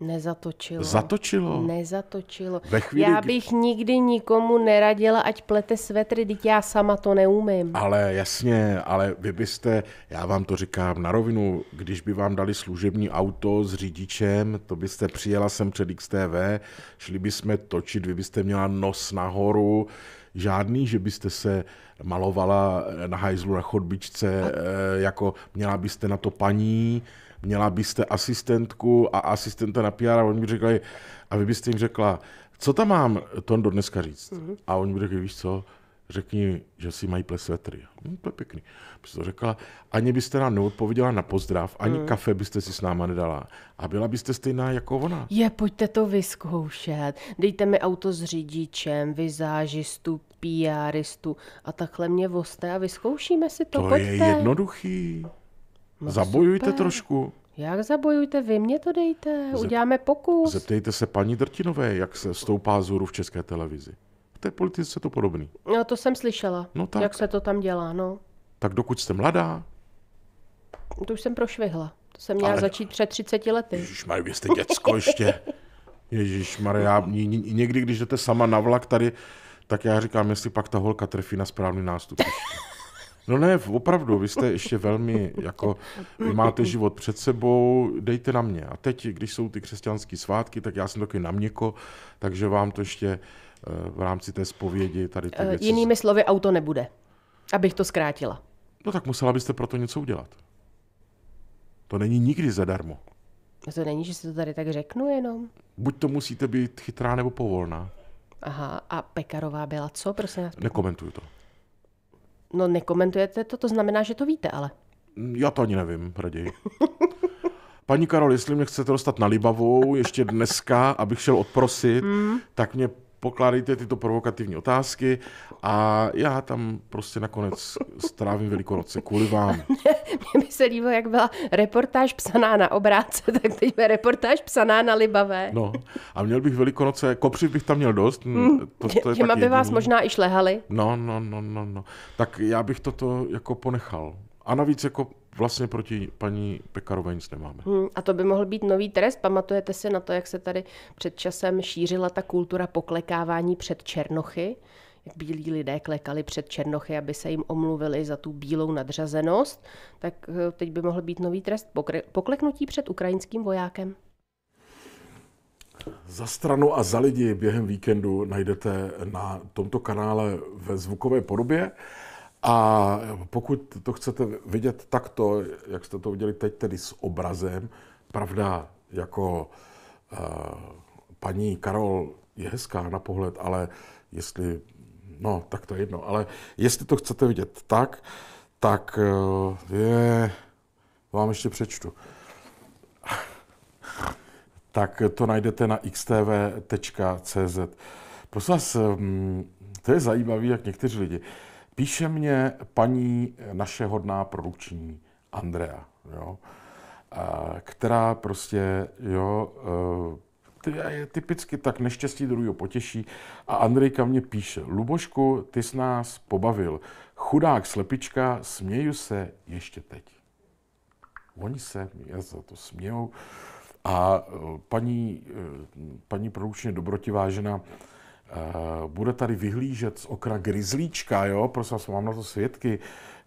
Nezatočilo. Zatočilo? Nezatočilo. Ve chvíli, já bych nikdy nikomu neradila, ať plete svetry, teď já sama to neumím. Ale jasně, ale vy byste, já vám to říkám na rovinu, když by vám dali služební auto s řidičem, to byste přijela sem před XTV, šli bychom točit, vy byste měla nos nahoru, žádný, že byste se malovala na hajzlu, na chodbičce, A... Eh, jako měla byste na to paní, měla byste asistentku a asistenta na PR a oni mi řekli, a vy byste jim řekla, co tam mám Tondo dneska říct? Mm-hmm. A oni mi řekli, víš co, řekni, že si mají plesvetry. Hm, to je pěkný. By to řekla, ani byste nám neodpověděla na pozdrav, ani hmm. kafe byste si s náma nedala. A byla byste stejná jako ona. Je, pojďte to vyzkoušet. Dejte mi auto s řidičem, vizážistu, PRistu a takhle mě voste a vyzkoušíme si to. To pojďte. je jednoduchý. No Zabojujte super. trošku. Jak zabojujte? Vy mě to dejte. Zep... Uděláme pokus. Zeptejte se paní Drtinové, jak se stoupá zůru v české televizi. V té politice to podobný. No to jsem slyšela, no tak. jak se to tam dělá, no. Tak dokud jste mladá. To už jsem prošvihla. To jsem měla Ale... začít před 30 lety. Ježišmarja, mají jste děcko ještě. Ježíš Maria, někdy, když jdete sama na vlak tady, tak já říkám, jestli pak ta holka trefí na správný nástup. No ne, opravdu, vy jste ještě velmi, jako, vy máte život před sebou, dejte na mě. A teď, když jsou ty křesťanské svátky, tak já jsem taky na měko, takže vám to ještě eh, v rámci té zpovědi tady ty eh, věci... Jinými slovy, auto nebude, abych to zkrátila. No tak musela byste pro to něco udělat. To není nikdy zadarmo. No to není, že si to tady tak řeknu jenom. Buď to musíte být chytrá nebo povolná. Aha, a Pekarová byla co, prosím vás? Nekomentuju to. No nekomentujete to, to znamená, že to víte, ale. Mm, já to ani nevím, raději. Paní Karol, jestli mě chcete dostat na libavou, ještě dneska, abych šel odprosit, hmm. tak mě pokládejte tyto provokativní otázky a já tam prostě nakonec strávím velikonoce kvůli vám. Mně by se líbilo, jak byla reportáž psaná na obráce, tak teď je reportáž psaná na Libavé. No a měl bych velikonoce, kopřiv bych tam měl dost. Mm, to, to je těma by vás možná i šlehali. No, no, no, no, no. Tak já bych toto jako ponechal. A navíc jako vlastně proti paní Pekarové nic nemáme. Hmm, a to by mohl být nový trest. Pamatujete si na to, jak se tady před časem šířila ta kultura poklekávání před Černochy? Jak bílí lidé klekali před Černochy, aby se jim omluvili za tu bílou nadřazenost, tak eh, teď by mohl být nový trest pokre- pokleknutí před ukrajinským vojákem. Za stranu a za lidi během víkendu najdete na tomto kanále ve zvukové podobě. A pokud to chcete vidět takto, jak jste to viděli teď, tedy s obrazem, pravda, jako uh, paní Karol je hezká na pohled, ale jestli, no, tak to je jedno, ale jestli to chcete vidět tak, tak uh, je, vám ještě přečtu. tak to najdete na xtv.cz. Prosím vás, mm, to je zajímavé, jak někteří lidi Píše mě paní naše hodná produkční Andrea, jo, která prostě, jo, eh, je typicky tak neštěstí druhého potěší. A Andrejka mě píše, Lubošku, ty jsi nás pobavil. Chudák slepička, směju se ještě teď. Oni se já za to smějou. A eh, paní, eh, paní produkčně dobrotivá žena, Eh, bude tady vyhlížet z okra grizlíčka, jo, prosím vás, mám na to svědky,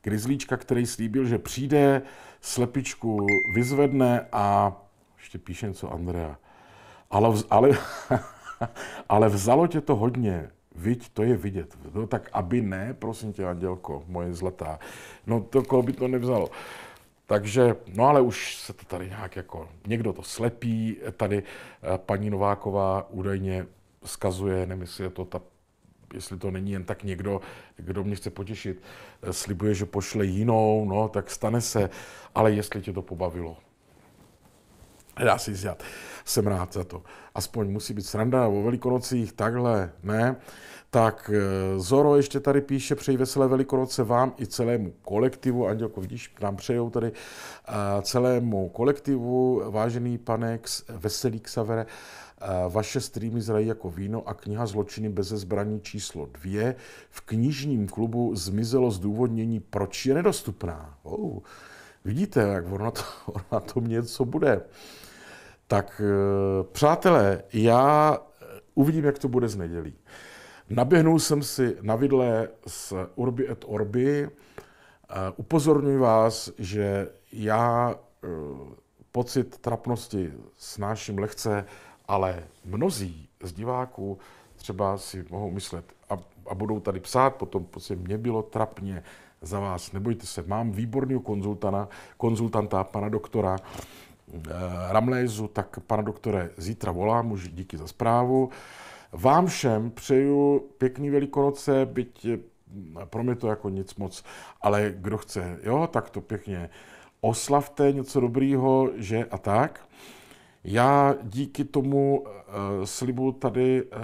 Grizlíčka, který slíbil, že přijde, slepičku vyzvedne a ještě píše něco Andrea. Ale, vz, ale, ale vzalo tě to hodně, viď, to je vidět. No tak aby ne, prosím tě, Andělko, moje zlatá. No to koho by to nevzalo. Takže, no ale už se to tady nějak jako, někdo to slepí, tady eh, paní Nováková údajně skazuje, nevím, jestli je to ta jestli to není jen tak někdo, kdo mě chce potěšit, eh, slibuje, že pošle jinou, no, tak stane se, ale jestli tě to pobavilo. Dá si zjat. Jsem rád za to. Aspoň musí být sranda o velikonocích, takhle, ne? Tak eh, Zoro ještě tady píše, přeji veselé velikonoce vám i celému kolektivu. Andělko, vidíš, nám přejou tady eh, celému kolektivu. Vážený panex, veselý Xavere. Vaše streamy zrají jako víno a kniha Zločiny bez zbraní číslo dvě v knižním klubu zmizelo zdůvodnění, proč je nedostupná. Oh. Vidíte, jak ono to, na tom něco bude. Tak eh, přátelé, já eh, uvidím, jak to bude z nedělí. Naběhnul jsem si na vidle s Urbi et Orbi. Eh, upozorňuji vás, že já pocit trapnosti snáším lehce, ale mnozí z diváků třeba si mohou myslet a, a budou tady psát potom, prostě mě bylo trapně za vás, nebojte se, mám výborného konzultanta, konzultanta, pana doktora eh, Ramlézu, tak pana doktore, zítra volám, už díky za zprávu. Vám všem přeju pěkný Velikonoce, byť eh, pro mě to jako nic moc, ale kdo chce, jo, tak to pěkně oslavte něco dobrýho, že a tak. Já díky tomu eh, slibu tady eh,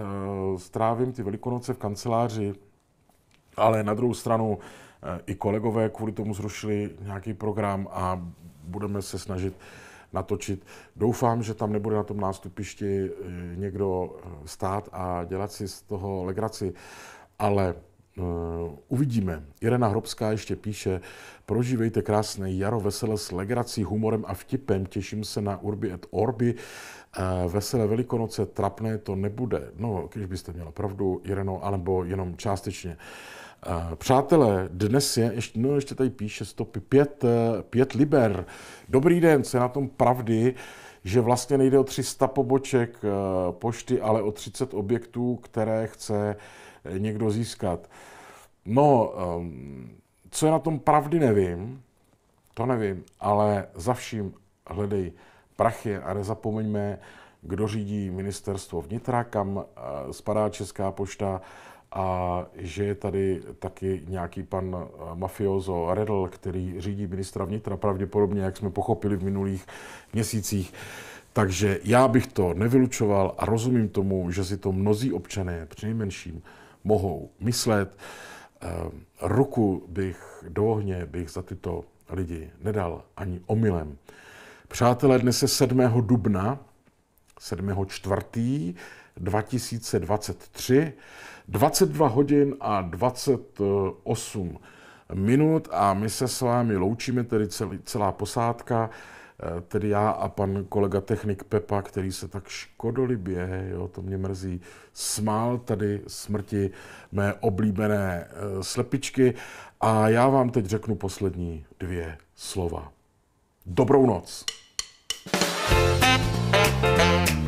strávím ty velikonoce v kanceláři, ale na druhou stranu eh, i kolegové kvůli tomu zrušili nějaký program a budeme se snažit natočit. Doufám, že tam nebude na tom nástupišti někdo stát a dělat si z toho legraci, ale Eh, uvidíme. Irena Hrobská ještě píše, prožívejte krásné jaro veselé s legrací, humorem a vtipem. Těším se na Urbi et Orbi. Eh, veselé velikonoce, trapné to nebude. No, když byste měla pravdu, Ireno, alebo jenom částečně. Eh, přátelé, dnes je, ještě, no ještě tady píše stopy, pět, pět liber. Dobrý den, se na tom pravdy že vlastně nejde o 300 poboček pošty, ale o 30 objektů, které chce někdo získat. No, ehm, co je na tom pravdy, nevím, to nevím, ale za vším hledej prachy a nezapomeňme, kdo řídí ministerstvo vnitra, kam eh, spadá Česká pošta a že je tady taky nějaký pan eh, mafiozo Redl, který řídí ministra vnitra, pravděpodobně, jak jsme pochopili v minulých měsících. Takže já bych to nevylučoval a rozumím tomu, že si to mnozí občané, přinejmenším, mohou myslet. Eh, ruku bych do ohně bych za tyto lidi nedal ani omylem. Přátelé, dnes je 7. dubna, 7. čtvrtý 2023, 22 hodin a 28 minut a my se s vámi loučíme, tedy celý, celá posádka. Eh, tedy já a pan kolega technik Pepa, který se tak škodolibě, jo, to mě mrzí, smál tady smrti mé oblíbené eh, slepičky a já vám teď řeknu poslední dvě slova. Dobrou noc! thank you